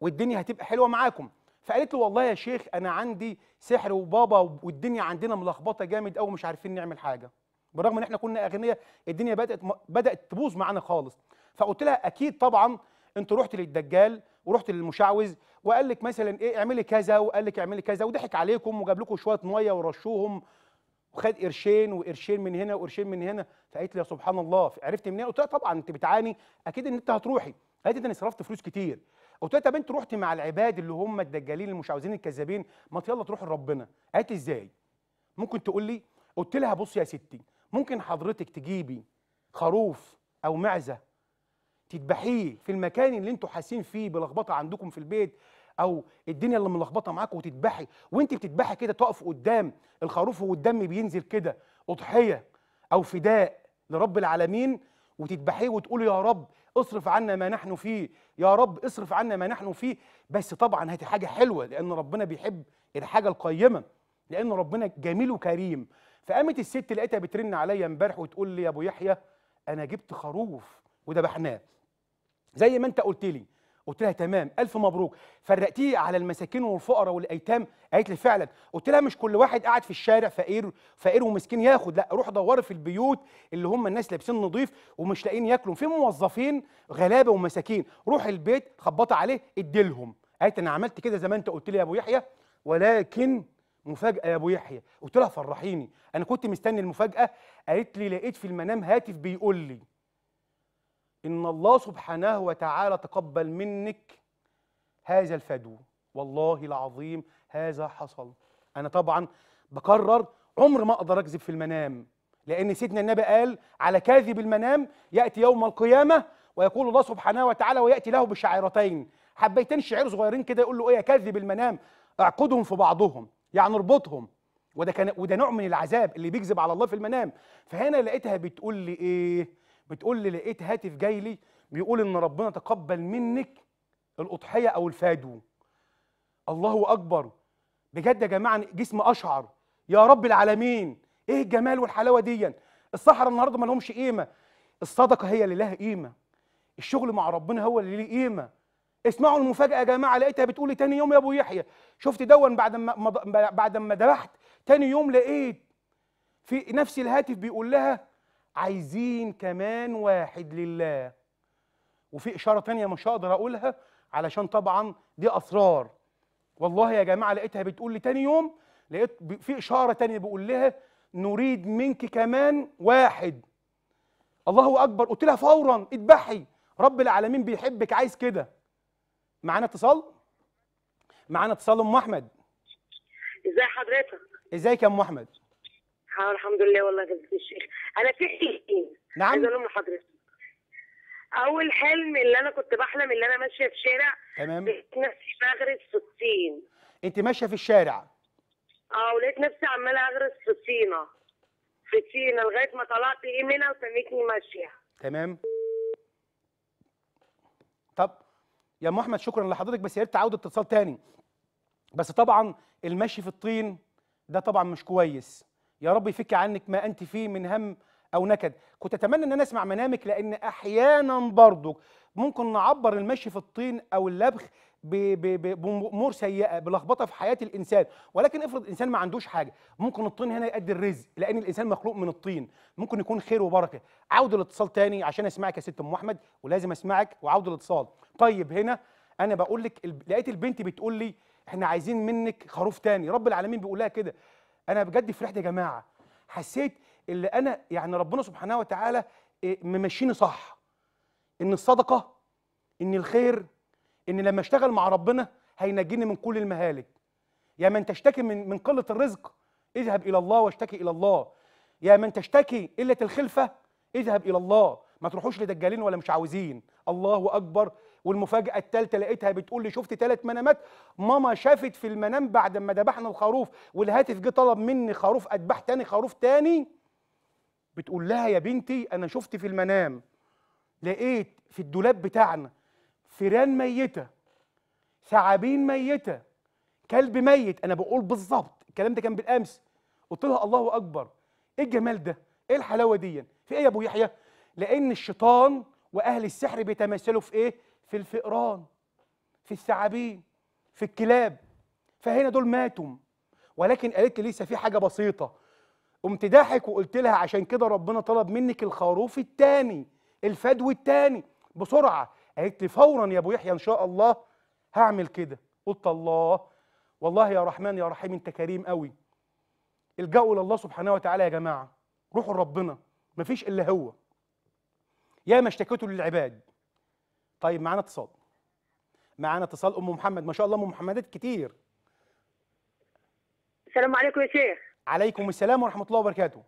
والدنيا هتبقى حلوه معاكم فقالت له والله يا شيخ انا عندي سحر وبابا والدنيا عندنا ملخبطه جامد قوي مش عارفين نعمل حاجه بالرغم ان احنا كنا اغنياء الدنيا بدات بدات تبوظ معانا خالص فقلت لها اكيد طبعا انت رحت للدجال ورحت للمشعوذ وقال لك مثلا ايه اعملي كذا وقال لك اعملي كذا وضحك عليكم وجاب لكم شويه ميه ورشوهم وخد قرشين وقرشين من هنا وقرشين من هنا فقالت لي يا سبحان الله عرفت منين قلت لها طبعا انت بتعاني اكيد ان انت هتروحي قالت انا صرفت فلوس كتير قلت لها طب انت رحتي مع العباد اللي هم الدجالين اللي مش عاوزين الكذابين ما يلا تروح لربنا قالت ازاي ممكن تقول لي قلت لها بصي يا ستي ممكن حضرتك تجيبي خروف او معزه تذبحيه في المكان اللي انتوا حاسين فيه بلخبطه عندكم في البيت او الدنيا اللي ملخبطه معاك وتتبحي وانت بتتبحي كده تقف قدام الخروف والدم بينزل كده اضحيه او فداء لرب العالمين وتتبحيه وتقول يا رب اصرف عنا ما نحن فيه يا رب اصرف عنا ما نحن فيه بس طبعا هاتي حاجه حلوه لان ربنا بيحب الحاجه القيمه لان ربنا جميل وكريم فقامت الست لقيتها بترن عليا امبارح وتقول لي يا ابو يحيى انا جبت خروف ودبحناه زي ما انت قلت لي قلت لها تمام الف مبروك فرقتيه على المساكين والفقراء والايتام قالت لي فعلا قلت لها مش كل واحد قاعد في الشارع فقير فقير ومسكين ياخد لا روح دوري في البيوت اللي هم الناس لابسين نظيف ومش لاقيين ياكلوا في موظفين غلابه ومساكين روح البيت خبطي عليه ادي لهم قالت انا عملت كده زي ما انت قلت لي يا ابو يحيى ولكن مفاجاه يا ابو يحيى قلت لها فرحيني انا كنت مستني المفاجاه قالت لي لقيت في المنام هاتف بيقول لي إن الله سبحانه وتعالى تقبل منك هذا الفدو والله العظيم هذا حصل أنا طبعا بقرر عمر ما أقدر أكذب في المنام لأن سيدنا النبي قال على كاذب المنام يأتي يوم القيامة ويقول الله سبحانه وتعالى ويأتي له بشعيرتين حبيتين شعير صغيرين كده يقول له إيه يا كاذب المنام اعقدهم في بعضهم يعني اربطهم وده كان وده نوع من العذاب اللي بيكذب على الله في المنام فهنا لقيتها بتقول لي ايه بتقول لي لقيت هاتف جاي لي بيقول ان ربنا تقبل منك الاضحيه او الفادو الله اكبر بجد يا جماعه جسمي اشعر يا رب العالمين ايه الجمال والحلاوه دي الصحراء النهارده ما لهمش قيمه الصدقه هي اللي لها قيمه الشغل مع ربنا هو اللي ليه قيمه اسمعوا المفاجاه يا جماعه لقيتها بتقول لي تاني يوم يا ابو يحيى شفت دون بعد ما بعد ما ذبحت تاني يوم لقيت في نفس الهاتف بيقول لها عايزين كمان واحد لله وفي إشارة تانية مش هقدر أقولها علشان طبعا دي أسرار والله يا جماعة لقيتها بتقول لي تاني يوم لقيت في إشارة تانية بيقول لها نريد منك كمان واحد الله أكبر قلت لها فورا اذبحي رب العالمين بيحبك عايز كده معانا اتصال معانا اتصال ام احمد ازي حضرتك ازيك يا ام احمد اه الحمد لله والله يا فضيله الشيخ انا في حلمين نعم عايز اقول لحضرتك اول حلم اللي انا كنت بحلم اللي انا ماشيه في شارع تمام لقيت نفسي بغرس في الطين انت ماشيه في الشارع اه ولقيت نفسي عماله اغرس في الطينه في الطينه لغايه ما طلعت ايه منها وسميتني ماشيه تمام طب يا ام احمد شكرا لحضرتك بس يا ريت تعاود اتصال تاني بس طبعا المشي في الطين ده طبعا مش كويس يا رب يفك عنك ما انت فيه من هم او نكد كنت اتمنى ان انا اسمع منامك لان احيانا برضو ممكن نعبر المشي في الطين او اللبخ بامور سيئه بلخبطه في حياه الانسان ولكن افرض انسان ما عندوش حاجه ممكن الطين هنا يؤدي الرزق لان الانسان مخلوق من الطين ممكن يكون خير وبركه عاود الاتصال تاني عشان اسمعك يا ست ام احمد ولازم اسمعك وعاود الاتصال طيب هنا انا بقول لك لقيت البنت بتقول لي احنا عايزين منك خروف تاني رب العالمين بيقول لها كده انا بجد فرحت يا جماعه حسيت اللي انا يعني ربنا سبحانه وتعالى إيه، ممشيني صح ان الصدقه ان الخير ان لما اشتغل مع ربنا هينجيني من كل المهالك يا من تشتكي من من قله الرزق اذهب الى الله واشتكي الى الله يا من تشتكي قله الخلفه اذهب الى الله ما تروحوش لدجالين ولا مش عاوزين الله اكبر والمفاجاه الثالثه لقيتها بتقول لي شفت ثلاث منامات ماما شافت في المنام بعد ما ذبحنا الخروف والهاتف جه طلب مني خروف اذبح تاني خروف تاني بتقول لها يا بنتي انا شفت في المنام لقيت في الدولاب بتاعنا فيران ميته ثعابين ميته كلب ميت انا بقول بالظبط الكلام ده كان بالامس قلت لها الله اكبر ايه الجمال ده ايه الحلاوه دي في ايه يا ابو يحيى لان الشيطان واهل السحر بيتمثلوا في ايه في الفئران في الثعابين في الكلاب فهنا دول ماتوا ولكن قالت لي لسه في حاجه بسيطه قمت ضاحك وقلت لها عشان كده ربنا طلب منك الخروف الثاني الفدو الثاني بسرعه قالت لي فورا يا ابو يحيى ان شاء الله هعمل كده قلت الله والله يا رحمن يا رحيم انت كريم قوي الجأوا لله سبحانه وتعالى يا جماعه روحوا لربنا مفيش الا هو ياما اشتكيتوا للعباد طيب معانا اتصال معانا اتصال ام محمد ما شاء الله ام محمدات كتير السلام عليكم يا شيخ عليكم السلام ورحمه الله وبركاته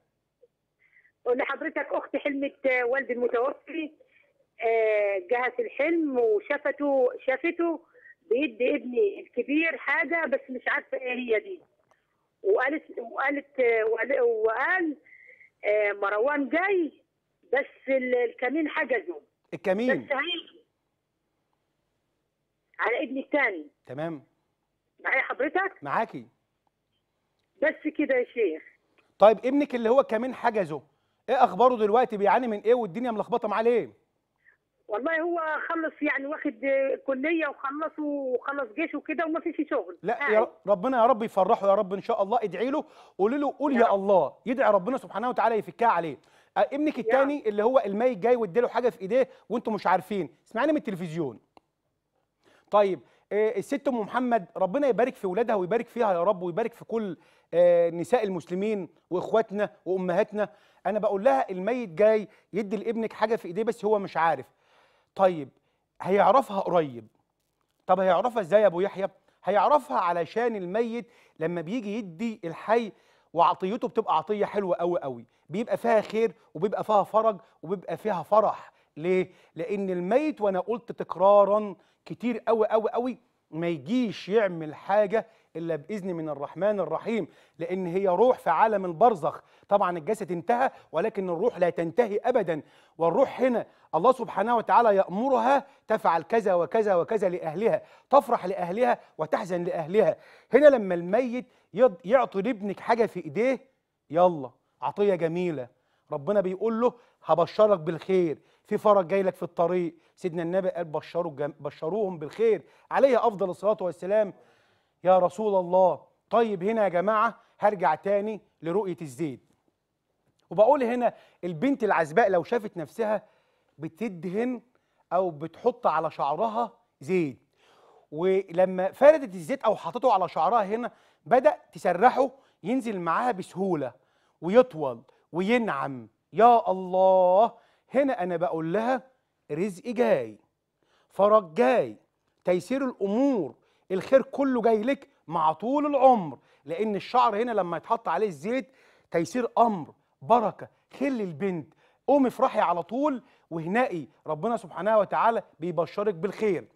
لحضرتك اخت حلمة آه، والدي المتوفي آه، جهت الحلم وشافته شافته بيدي ابني الكبير حاجه بس مش عارفه ايه هي دي وقالت وقالت آه، وقال, وقال مروان جاي بس الكمين حجزه الكمين بس هي على ابني الثاني تمام معايا حضرتك معاكي بس كده يا شيخ طيب ابنك اللي هو كمان حجزه ايه اخباره دلوقتي بيعاني من ايه والدنيا ملخبطه معاه ليه والله هو خلص يعني واخد كليه وخلص وخلص جيش وكده وما فيش شغل لا آه. يا ربنا يا رب يفرحه يا رب ان شاء الله ادعي له قولي له قول يا, يا الله يدعي ربنا سبحانه وتعالى يفكها عليه آه، ابنك الثاني اللي هو الميت جاي واداله حاجه في ايديه وانتم مش عارفين اسمعني من التلفزيون طيب آه، الست ام محمد ربنا يبارك في ولادها ويبارك فيها يا رب ويبارك في كل آه، نساء المسلمين واخواتنا وامهاتنا انا بقول لها الميت جاي يدي لابنك حاجه في ايديه بس هو مش عارف طيب هيعرفها قريب طب هيعرفها ازاي يا ابو يحيى هيعرفها علشان الميت لما بيجي يدي الحي وعطيته بتبقى عطيه حلوه قوي قوي بيبقى فيها خير وبيبقى فيها فرج وبيبقى فيها فرح ليه لان الميت وانا قلت تكرارا كتير قوي قوي قوي ما يجيش يعمل حاجه الا باذن من الرحمن الرحيم لان هي روح في عالم البرزخ طبعا الجسد انتهى ولكن الروح لا تنتهي ابدا والروح هنا الله سبحانه وتعالى يامرها تفعل كذا وكذا وكذا لاهلها تفرح لاهلها وتحزن لاهلها هنا لما الميت يعطي لابنك حاجه في ايديه يلا عطيه جميله ربنا بيقول له هبشرك بالخير في فرج جاي لك في الطريق سيدنا النبي قال بشروا بشروهم بالخير عليه افضل الصلاه والسلام يا رسول الله طيب هنا يا جماعه هرجع تاني لرؤيه الزيد وبقول هنا البنت العزباء لو شافت نفسها بتدهن او بتحط على شعرها زيت ولما فردت الزيت او حطته على شعرها هنا بدا تسرحه ينزل معاها بسهوله ويطول وينعم يا الله هنا انا بقول لها رزق جاي فرج جاي تيسير الامور الخير كله جاي لك مع طول العمر لان الشعر هنا لما يتحط عليه الزيت تيسير امر بركه خير للبنت قومي افرحي على طول وهنائي ربنا سبحانه وتعالى بيبشرك بالخير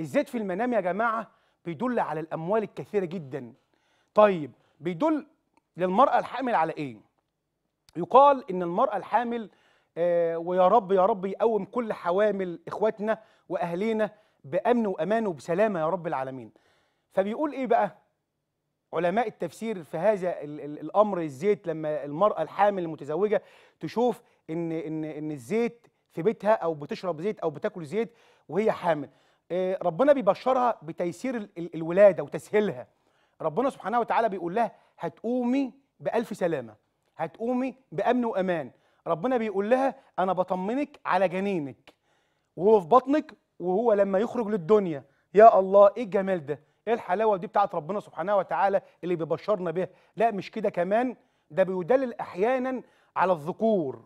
الزيت في المنام يا جماعه بيدل على الاموال الكثيره جدا طيب بيدل للمراه الحامل على ايه يقال ان المراه الحامل آه، ويا رب يا رب يقوم كل حوامل اخواتنا واهلينا بامن وامان وبسلامه يا رب العالمين فبيقول ايه بقى علماء التفسير في هذا الامر الزيت لما المراه الحامل المتزوجه تشوف ان ان ان الزيت في بيتها او بتشرب زيت او بتاكل زيت وهي حامل آه، ربنا بيبشرها بتيسير الولاده وتسهيلها ربنا سبحانه وتعالى بيقول لها هتقومي بالف سلامه هتقومي بامن وامان ربنا بيقول لها انا بطمنك على جنينك وهو في بطنك وهو لما يخرج للدنيا يا الله ايه الجمال ده ايه الحلاوه دي بتاعت ربنا سبحانه وتعالى اللي بيبشرنا بيها لا مش كده كمان ده بيدلل احيانا على الذكور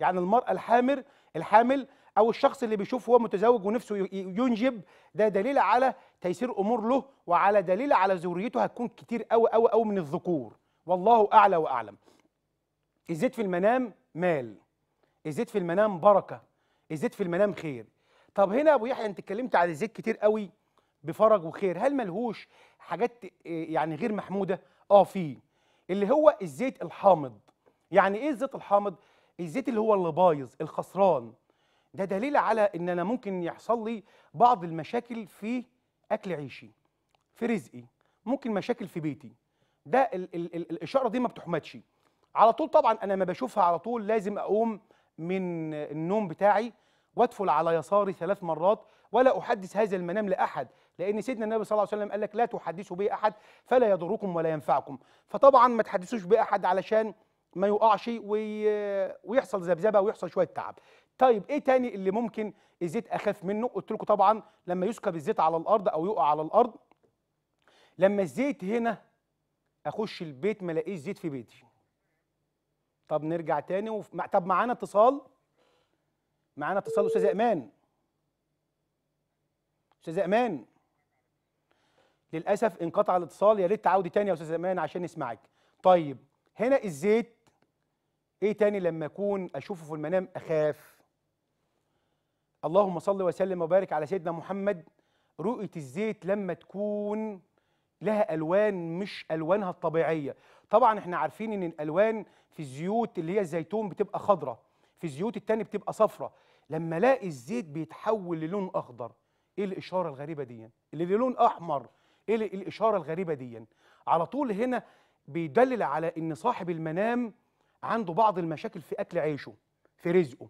يعني المراه الحامل الحامل او الشخص اللي بيشوف هو متزوج ونفسه ينجب ده دليل على تيسير امور له وعلى دليل على ذريته هتكون كتير قوي قوي قوي من الذكور والله اعلى واعلم الزيت في المنام مال الزيت في المنام بركه الزيت في المنام خير طب هنا ابو يحيى انت اتكلمت على الزيت كتير قوي بفرج وخير هل ملهوش حاجات آه، يعني غير محموده اه فيه اللي هو الزيت الحامض يعني ايه الزيت الحامض الزيت اللي هو اللي بايظ الخسران ده دليل على ان انا ممكن يحصل لي بعض المشاكل في اكل عيشي في رزقي ممكن مشاكل في بيتي ده ال ال ال الاشاره دي ما بتحمدش على طول طبعا انا ما بشوفها على طول لازم اقوم من النوم بتاعي وادفل على يساري ثلاث مرات ولا احدث هذا المنام لاحد لان سيدنا النبي صلى الله عليه وسلم قال لك لا تحدثوا به احد فلا يضركم ولا ينفعكم فطبعا ما تحدثوش باحد علشان ما يقعش ويحصل ذبذبه ويحصل شويه تعب طيب ايه تاني اللي ممكن الزيت اخاف منه قلت لكم طبعا لما يسكب الزيت على الارض او يقع على الارض لما الزيت هنا اخش البيت ما الاقيش زيت في بيتي طب نرجع تاني وف... طب معانا اتصال معانا اتصال استاذ امان استاذ امان للاسف انقطع الاتصال يا ريت تعاودي تاني يا استاذ امان عشان نسمعك طيب هنا الزيت ايه تاني لما اكون اشوفه في المنام اخاف اللهم صل وسلم وبارك على سيدنا محمد رؤيه الزيت لما تكون لها الوان مش الوانها الطبيعيه طبعا احنا عارفين ان الالوان في الزيوت اللي هي الزيتون بتبقى خضراء في الزيوت التانية بتبقى صفراء لما الاقي الزيت بيتحول للون اخضر ايه الاشاره الغريبه دي اللي للون احمر إيه, ايه الاشاره الغريبه دي على طول هنا بيدلل على ان صاحب المنام عنده بعض المشاكل في اكل عيشه في رزقه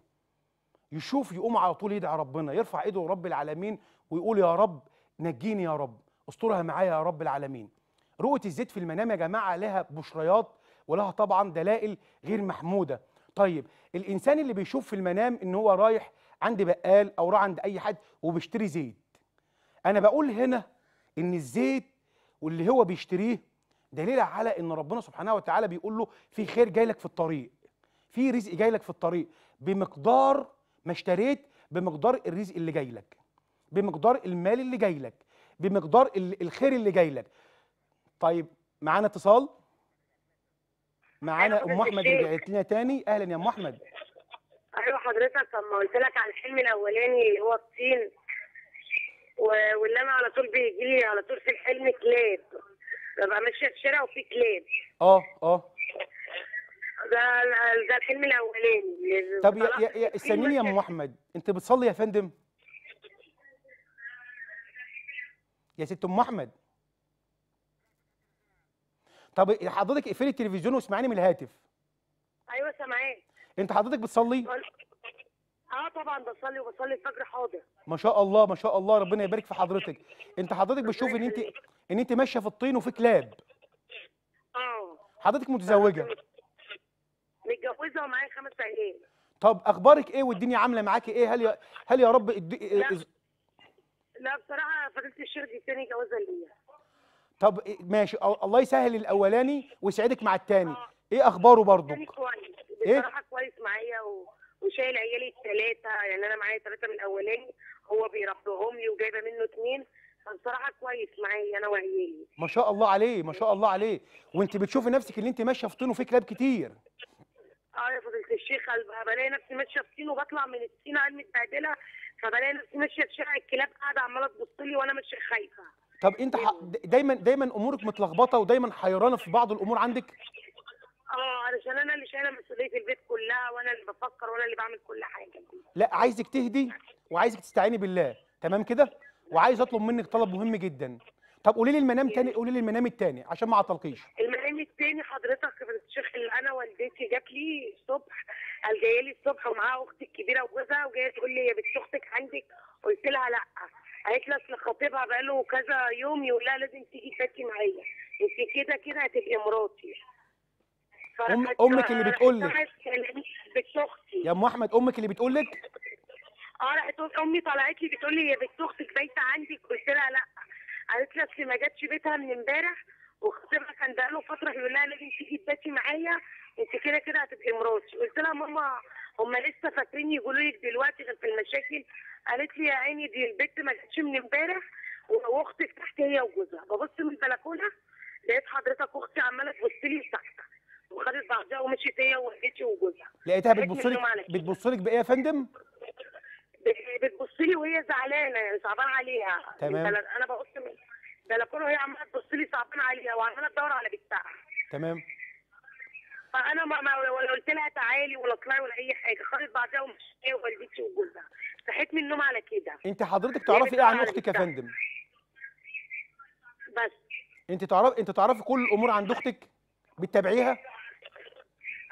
يشوف يقوم على طول يدعي ربنا يرفع ايده رب العالمين ويقول يا رب نجيني يا رب استرها معايا يا رب العالمين رؤيه الزيت في المنام يا جماعه لها بشريات ولها طبعا دلائل غير محموده طيب الانسان اللي بيشوف في المنام ان هو رايح عند بقال او رايح عند اي حد وبيشتري زيت انا بقول هنا ان الزيت واللي هو بيشتريه دليل على ان ربنا سبحانه وتعالى بيقول له في خير جاي لك في الطريق في رزق جاي لك في الطريق بمقدار ما اشتريت بمقدار الرزق اللي جاي لك بمقدار المال اللي جاي لك بمقدار الخير اللي جاي لك طيب معانا اتصال معانا أيوة، ام احمد رجعت لنا تاني اهلا يا ام احمد ايوه حضرتك لما قلت لك على الحلم الاولاني اللي هو الطين واللي انا على طول بيجي لي على طول في الحلم كلاب ببقى ماشيه في الشارع وفي كلاب اه اه ده ده الحلم الاولاني طب يا يا يا ام احمد انت بتصلي يا فندم؟ يا ست ام احمد طب حضرتك اقفلي التلفزيون واسمعيني من الهاتف ايوه سامعاك انت حضرتك بتصلي اه طبعا بصلي وبصلي الفجر حاضر ما شاء الله ما شاء الله ربنا يبارك في حضرتك انت حضرتك بتشوف ان انت ان انت ماشيه في الطين وفي كلاب اه حضرتك متزوجه متجوزه ومعايا خمس عيال طب اخبارك ايه والدنيا عامله معاكي ايه هل يا هل يا رب الد... لا بصراحه فضيله الشيخ الثاني جوازا ليا طب إيه، ماشي الله يسهل الاولاني ويسعدك مع الثاني آه. ايه اخباره برضو كويس إيه؟ بصراحه إيه؟ كويس معايا و... وشايل عيالي الثلاثه يعني انا معايا ثلاثه من الاولاني هو بيربيهم لي وجايبه منه اثنين فبصراحه كويس معايا انا وعيالي ما شاء الله عليه ما شاء الله عليه وانت بتشوفي نفسك اللي انت ماشيه في طينه وفي كلاب كتير اه يا فضيله الشيخ بلاقي نفسي ماشيه في طينه وبطلع من الطينه انا متبهدله فبلاقي نفسي ماشيه في شارع الكلاب قاعده عماله تبص لي وانا ماشيه خايفه طب انت ح... يعني دايما دايما امورك متلخبطه ودايما حيرانه في بعض الامور عندك اه علشان انا اللي شايله مسؤوليه البيت كلها وانا اللي بفكر وانا اللي بعمل كل حاجه لا عايزك تهدي وعايزك تستعيني بالله تمام كده وعايز اطلب منك طلب مهم جدا طب قولي لي المنام يعني تاني قولي لي المنام التاني عشان ما اعطلقيش المنام التاني حضرتك الشيخ اللي انا والدتي جات لي الصبح قال جايه لي الصبح ومعاها اختي الكبيره وجوزها وجايه تقول لي يا بنت اختك عندك قلت لها لا قالت لي اصل خطيبها بقاله كذا يوم يقول لها لازم تيجي تاكي معايا انت كده كده هتبقي مراتي أم امك اللي بتقول لك يا ام احمد امك اللي بتقول لك اه راحت امي طلعت لي بتقول لي يا بنت اختك بايته عندك قلت لها لا قالت لي اصل ما جاتش بيتها من امبارح وخطيبها كان بقاله فتره يقول لها لازم تيجي تباتي معايا انت كده كده هتبقي مراتي قلت لها ماما هم لسه فاكرين يقولوا لك دلوقتي غير في المشاكل قالت لي يا عيني دي البت ما جاتش من امبارح واختك تحت هي وجوزها ببص من البلكونه لقيت حضرتك اختي عماله تبص لي ساكته وخدت بعضها ومشيت هي ووالدتي وجوزها لقيتها بتبص لك بتبص لك بايه يا فندم؟ بتبص لي وهي زعلانه يعني صعبان عليها تمام انا ببص من البلكونه وهي عماله تبص لي صعبان عليها وعماله تدور على بيتها تمام فانا ما, ما ولا قلت لها تعالي ولا اطلعي ولا اي حاجه خالص بعدها ومشيت ووالدتي وجوزها صحيت من النوم على كده انت حضرتك تعرفي ايه عن اختك يا فندم؟ بس انت تعرف انت تعرفي كل الامور عند اختك؟ بتتابعيها؟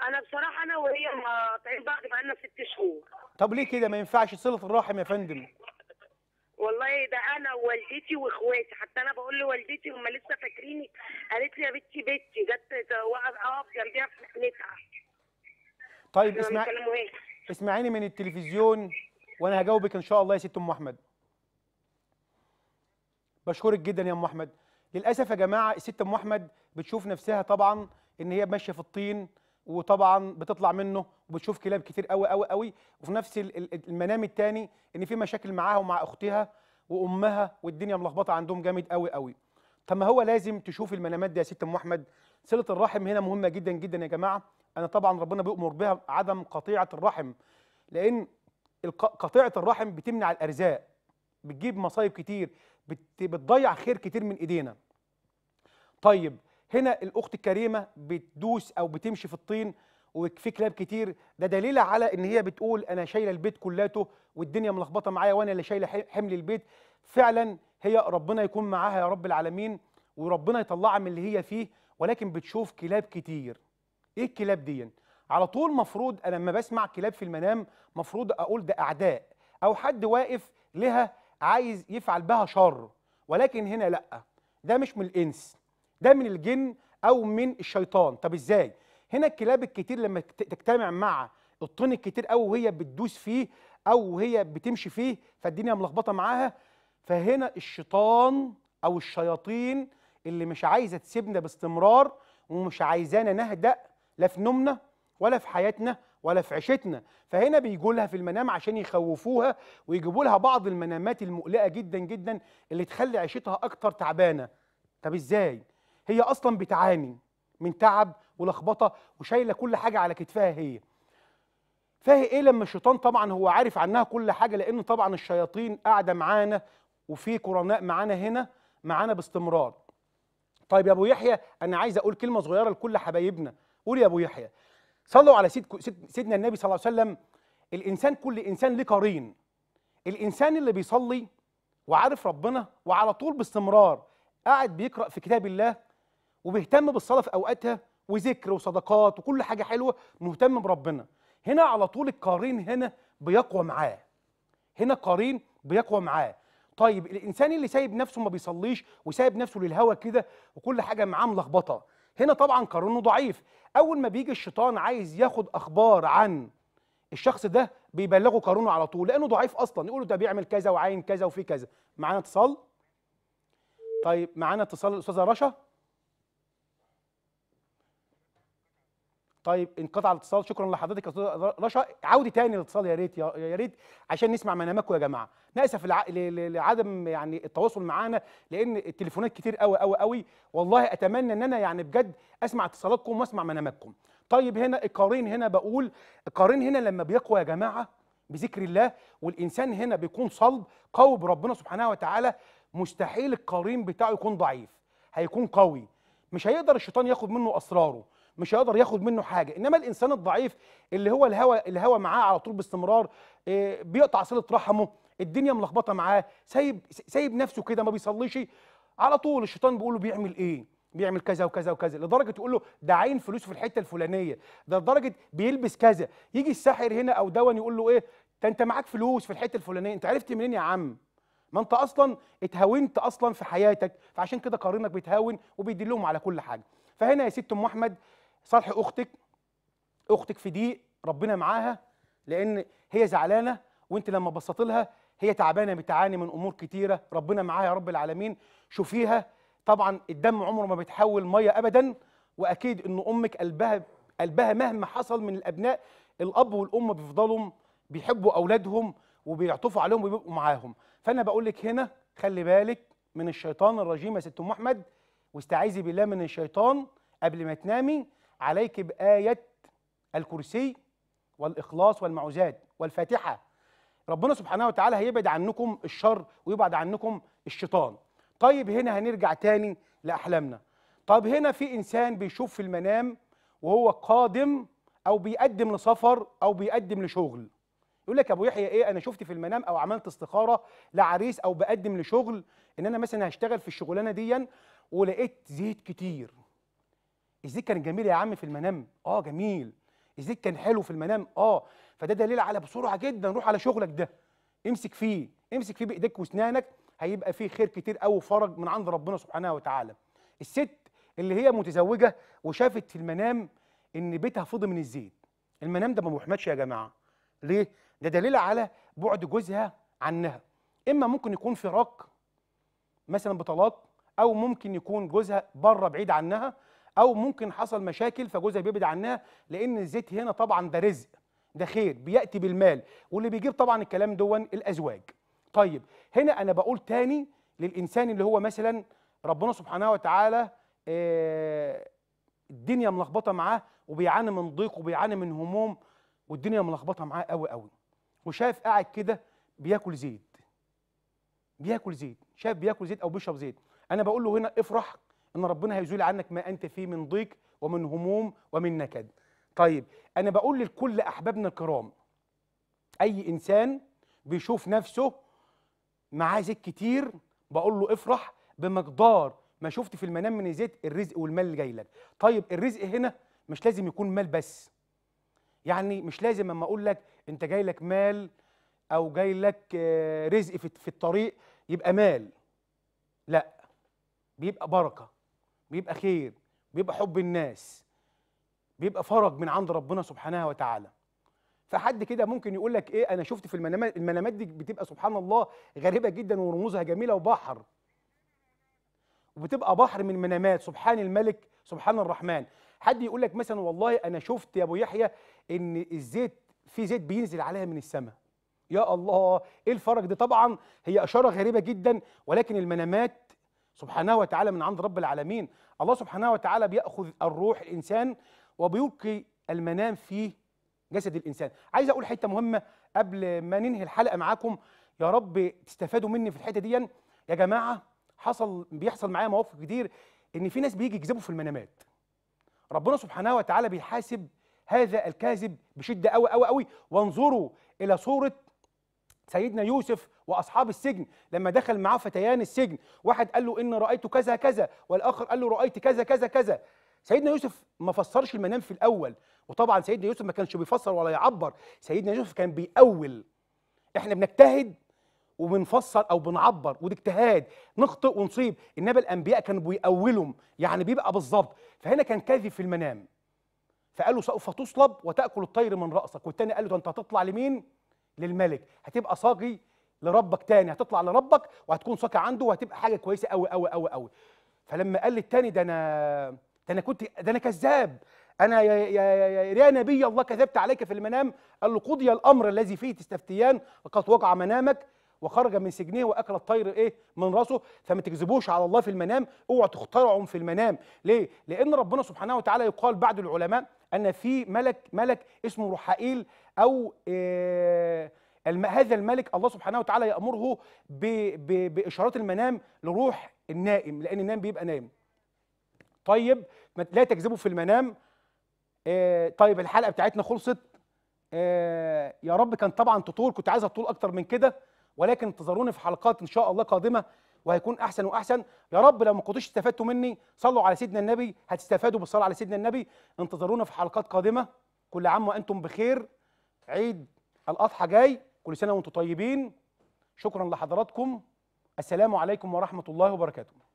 انا بصراحه انا وهي ما طيب بعض بقالنا ست شهور طب ليه كده ما ينفعش صله الرحم يا فندم والله ده انا ووالدتي واخواتي حتى انا بقول لوالدتي هم لسه فاكريني قالت لي يا بنتي بنتي جت اقف جنبيها في محنتها طيب اسمع اسمعيني من التلفزيون وانا هجاوبك ان شاء الله يا ست ام احمد بشكرك جدا يا ام احمد للاسف يا جماعه الست ام احمد بتشوف نفسها طبعا ان هي ماشيه في الطين وطبعا بتطلع منه وبتشوف كلاب كتير قوي قوي قوي وفي نفس المنام الثاني ان في مشاكل معاها ومع اختها وامها والدنيا ملخبطه عندهم جامد قوي قوي طب ما هو لازم تشوف المنامات دي يا ست ام احمد صله الرحم هنا مهمه جدا جدا يا جماعه انا طبعا ربنا بيؤمر بها عدم قطيعه الرحم لان قطيعه الرحم بتمنع الارزاق بتجيب مصايب كتير بتضيع خير كتير من ايدينا طيب هنا الاخت الكريمه بتدوس او بتمشي في الطين وفي كلاب كتير ده دليل على ان هي بتقول انا شايله البيت كلاته والدنيا ملخبطه معايا وانا اللي شايله حمل البيت فعلا هي ربنا يكون معاها يا رب العالمين وربنا يطلعها من اللي هي فيه ولكن بتشوف كلاب كتير ايه الكلاب دي على طول مفروض انا لما بسمع كلاب في المنام مفروض اقول ده اعداء او حد واقف لها عايز يفعل بها شر ولكن هنا لا ده مش من الانس ده من الجن او من الشيطان طب ازاي هنا الكلاب الكتير لما تجتمع مع الطين الكتير او وهي بتدوس فيه او وهي بتمشي فيه فالدنيا ملخبطه معاها فهنا الشيطان او الشياطين اللي مش عايزه تسيبنا باستمرار ومش عايزانا نهدأ لا في نومنا ولا في حياتنا ولا في عيشتنا فهنا بيجوا لها في المنام عشان يخوفوها ويجيبوا لها بعض المنامات المقلقه جدا جدا اللي تخلي عيشتها اكتر تعبانه طب ازاي هي اصلا بتعاني من تعب ولخبطه وشايله كل حاجه على كتفها هي فهي ايه لما الشيطان طبعا هو عارف عنها كل حاجه لان طبعا الشياطين قاعده معانا وفي قرناء معانا هنا معانا باستمرار طيب يا ابو يحيى انا عايز اقول كلمه صغيره لكل حبايبنا قول يا ابو يحيى صلوا على سيد سيدنا النبي صلى الله عليه وسلم الانسان كل انسان ليه قرين الانسان اللي بيصلي وعارف ربنا وعلى طول باستمرار قاعد بيقرا في كتاب الله وبيهتم بالصلاه في اوقاتها وذكر وصدقات وكل حاجه حلوه مهتم بربنا هنا على طول القارين هنا بيقوى معاه هنا قارين بيقوى معاه طيب الانسان اللي سايب نفسه ما بيصليش وسايب نفسه للهوى كده وكل حاجه معاه ملخبطه هنا طبعا قارونه ضعيف اول ما بيجي الشيطان عايز ياخد اخبار عن الشخص ده بيبلغه قارونه على طول لانه ضعيف اصلا يقول له ده بيعمل كذا وعاين كذا وفي كذا معانا اتصال طيب معانا اتصال الاستاذه رشا طيب انقطع الاتصال شكرا لحضرتك يا استاذ رشا عودي تاني الاتصال يا ريت يا ريت عشان نسمع منامكم يا جماعه ناسف اسف الع... لعدم يعني التواصل معانا لان التليفونات كتير قوي قوي قوي والله اتمنى ان انا يعني بجد اسمع اتصالاتكم واسمع منامكم طيب هنا القارين هنا بقول القارين هنا لما بيقوى يا جماعه بذكر الله والانسان هنا بيكون صلب قوي بربنا سبحانه وتعالى مستحيل القارين بتاعه يكون ضعيف هيكون قوي مش هيقدر الشيطان ياخد منه اسراره مش هيقدر ياخد منه حاجه انما الانسان الضعيف اللي هو الهوى الهوى معاه على طول باستمرار آه، بيقطع صله رحمه الدنيا ملخبطه معاه سايب سايب نفسه كده ما بيصليش على طول الشيطان بيقول له بيعمل ايه بيعمل كذا وكذا وكذا لدرجه تقول له ده عين فلوس في الحته الفلانيه ده لدرجه بيلبس كذا يجي الساحر هنا او دون يقول له ايه ده انت معاك فلوس في الحته الفلانيه انت عرفت منين يا عم ما انت اصلا اتهاونت اصلا في حياتك فعشان كده قارنك بيتهاون وبيدلهم على كل حاجه فهنا يا ست ام احمد صالح اختك اختك في ضيق ربنا معاها لان هي زعلانه وانت لما بسطت لها هي تعبانه بتعاني من امور كتيره ربنا معاها يا رب العالمين شوفيها طبعا الدم عمره ما بيتحول ميه ابدا واكيد ان امك قلبها قلبها مهما حصل من الابناء الاب والام بيفضلوا بيحبوا اولادهم وبيعطفوا عليهم وبيبقوا معاهم فانا بقول لك هنا خلي بالك من الشيطان الرجيم يا ست ام احمد واستعيذي بالله من الشيطان قبل ما تنامي عليك بآية الكرسي والإخلاص والمعوذات والفاتحة ربنا سبحانه وتعالى هيبعد عنكم الشر ويبعد عنكم الشيطان طيب هنا هنرجع تاني لأحلامنا طب هنا في إنسان بيشوف في المنام وهو قادم أو بيقدم لسفر أو بيقدم لشغل يقول لك ابو يحيى ايه انا شفت في المنام او عملت استخاره لعريس او بقدم لشغل ان انا مثلا هشتغل في الشغلانه دي ولقيت زيت كتير الزيت كان جميل يا عم في المنام اه جميل الزيت كان حلو في المنام اه فده دليل على بسرعه جدا روح على شغلك ده امسك فيه امسك فيه بايديك واسنانك هيبقى فيه خير كتير قوي وفرج من عند ربنا سبحانه وتعالى الست اللي هي متزوجه وشافت في المنام ان بيتها فضي من الزيت المنام ده ما محمدش يا جماعه ليه ده دليل على بعد جوزها عنها اما ممكن يكون فراق مثلا بطلاق او ممكن يكون جوزها بره بعيد عنها او ممكن حصل مشاكل فجوزها بيبعد عنها لان الزيت هنا طبعا ده رزق ده خير بياتي بالمال واللي بيجيب طبعا الكلام دون الازواج طيب هنا انا بقول تاني للانسان اللي هو مثلا ربنا سبحانه وتعالى آه الدنيا ملخبطه معاه وبيعاني من ضيق وبيعاني من هموم والدنيا ملخبطه معاه قوي قوي وشاف قاعد كده بياكل زيت بياكل زيت شاف بياكل زيت او بيشرب زيت انا بقول له هنا افرح ان ربنا هيزول عنك ما انت فيه من ضيق ومن هموم ومن نكد طيب انا بقول لكل احبابنا الكرام اي انسان بيشوف نفسه معاه زيت كتير بقول له افرح بمقدار ما شفت في المنام من الزيت الرزق والمال اللي جاي لك طيب الرزق هنا مش لازم يكون مال بس يعني مش لازم اما اقول لك انت جاي لك مال او جاي لك آه، رزق في الطريق يبقى مال لا بيبقى بركه بيبقى خير بيبقى حب الناس بيبقى فرج من عند ربنا سبحانه وتعالى فحد كده ممكن يقول لك ايه انا شفت في المنامات المنامات دي بتبقى سبحان الله غريبه جدا ورموزها جميله وبحر وبتبقى بحر من منامات سبحان الملك سبحان الرحمن حد يقول لك مثلا والله انا شفت يا ابو يحيى ان الزيت في زيت بينزل عليها من السماء يا الله ايه الفرج ده طبعا هي اشاره غريبه جدا ولكن المنامات سبحانه وتعالى من عند رب العالمين الله سبحانه وتعالى بيأخذ الروح الإنسان وبيلقي المنام في جسد الإنسان عايز أقول حتة مهمة قبل ما ننهي الحلقة معاكم يا رب تستفادوا مني في الحتة دي يا جماعة حصل بيحصل معايا مواقف كتير إن في ناس بيجي يكذبوا في المنامات ربنا سبحانه وتعالى بيحاسب هذا الكاذب بشدة قوي قوي قوي وانظروا إلى صورة سيدنا يوسف واصحاب السجن لما دخل معاه فتيان السجن واحد قال له ان رايت كذا كذا والاخر قال له رايت كذا كذا كذا سيدنا يوسف ما فسرش المنام في الاول وطبعا سيدنا يوسف ما كانش بيفسر ولا يعبر سيدنا يوسف كان بيأول احنا بنجتهد وبنفسر او بنعبر وده اجتهاد نخطئ ونصيب انما الانبياء كانوا بيأولهم يعني بيبقى بالظبط فهنا كان كاذب في المنام فقال له سوف تصلب وتاكل الطير من راسك والتاني قال له ده انت هتطلع لمين للملك هتبقى صاغي لربك تاني هتطلع لربك وهتكون صاغي عنده وهتبقى حاجه كويسه قوي قوي قوي قوي فلما قال للتاني ده انا ده انا كنت ده انا كذاب انا يا يا يا, يا نبي الله كذبت عليك في المنام قال له قضي الامر الذي فيه تستفتيان وقد وقع منامك وخرج من سجنه واكل الطير ايه من راسه فما تكذبوش على الله في المنام اوعوا تخترعوا في المنام ليه لان ربنا سبحانه وتعالى يقال بعد العلماء ان في ملك ملك اسمه رحائيل او إيه هذا الملك الله سبحانه وتعالى يامره باشارات المنام لروح النائم لان النائم بيبقى نايم طيب لا تكذبوا في المنام آه طيب الحلقه بتاعتنا خلصت آه يا رب كان طبعا تطول كنت عايزها تطول اكتر من كده ولكن انتظروني في حلقات ان شاء الله قادمه وهيكون احسن واحسن يا رب لو ما كنتوش استفدتوا مني صلوا على سيدنا النبي هتستفادوا بالصلاه على سيدنا النبي انتظرونا في حلقات قادمه كل عام وانتم بخير عيد الاضحى جاي كل سنه وانتم طيبين شكرا لحضراتكم السلام عليكم ورحمه الله وبركاته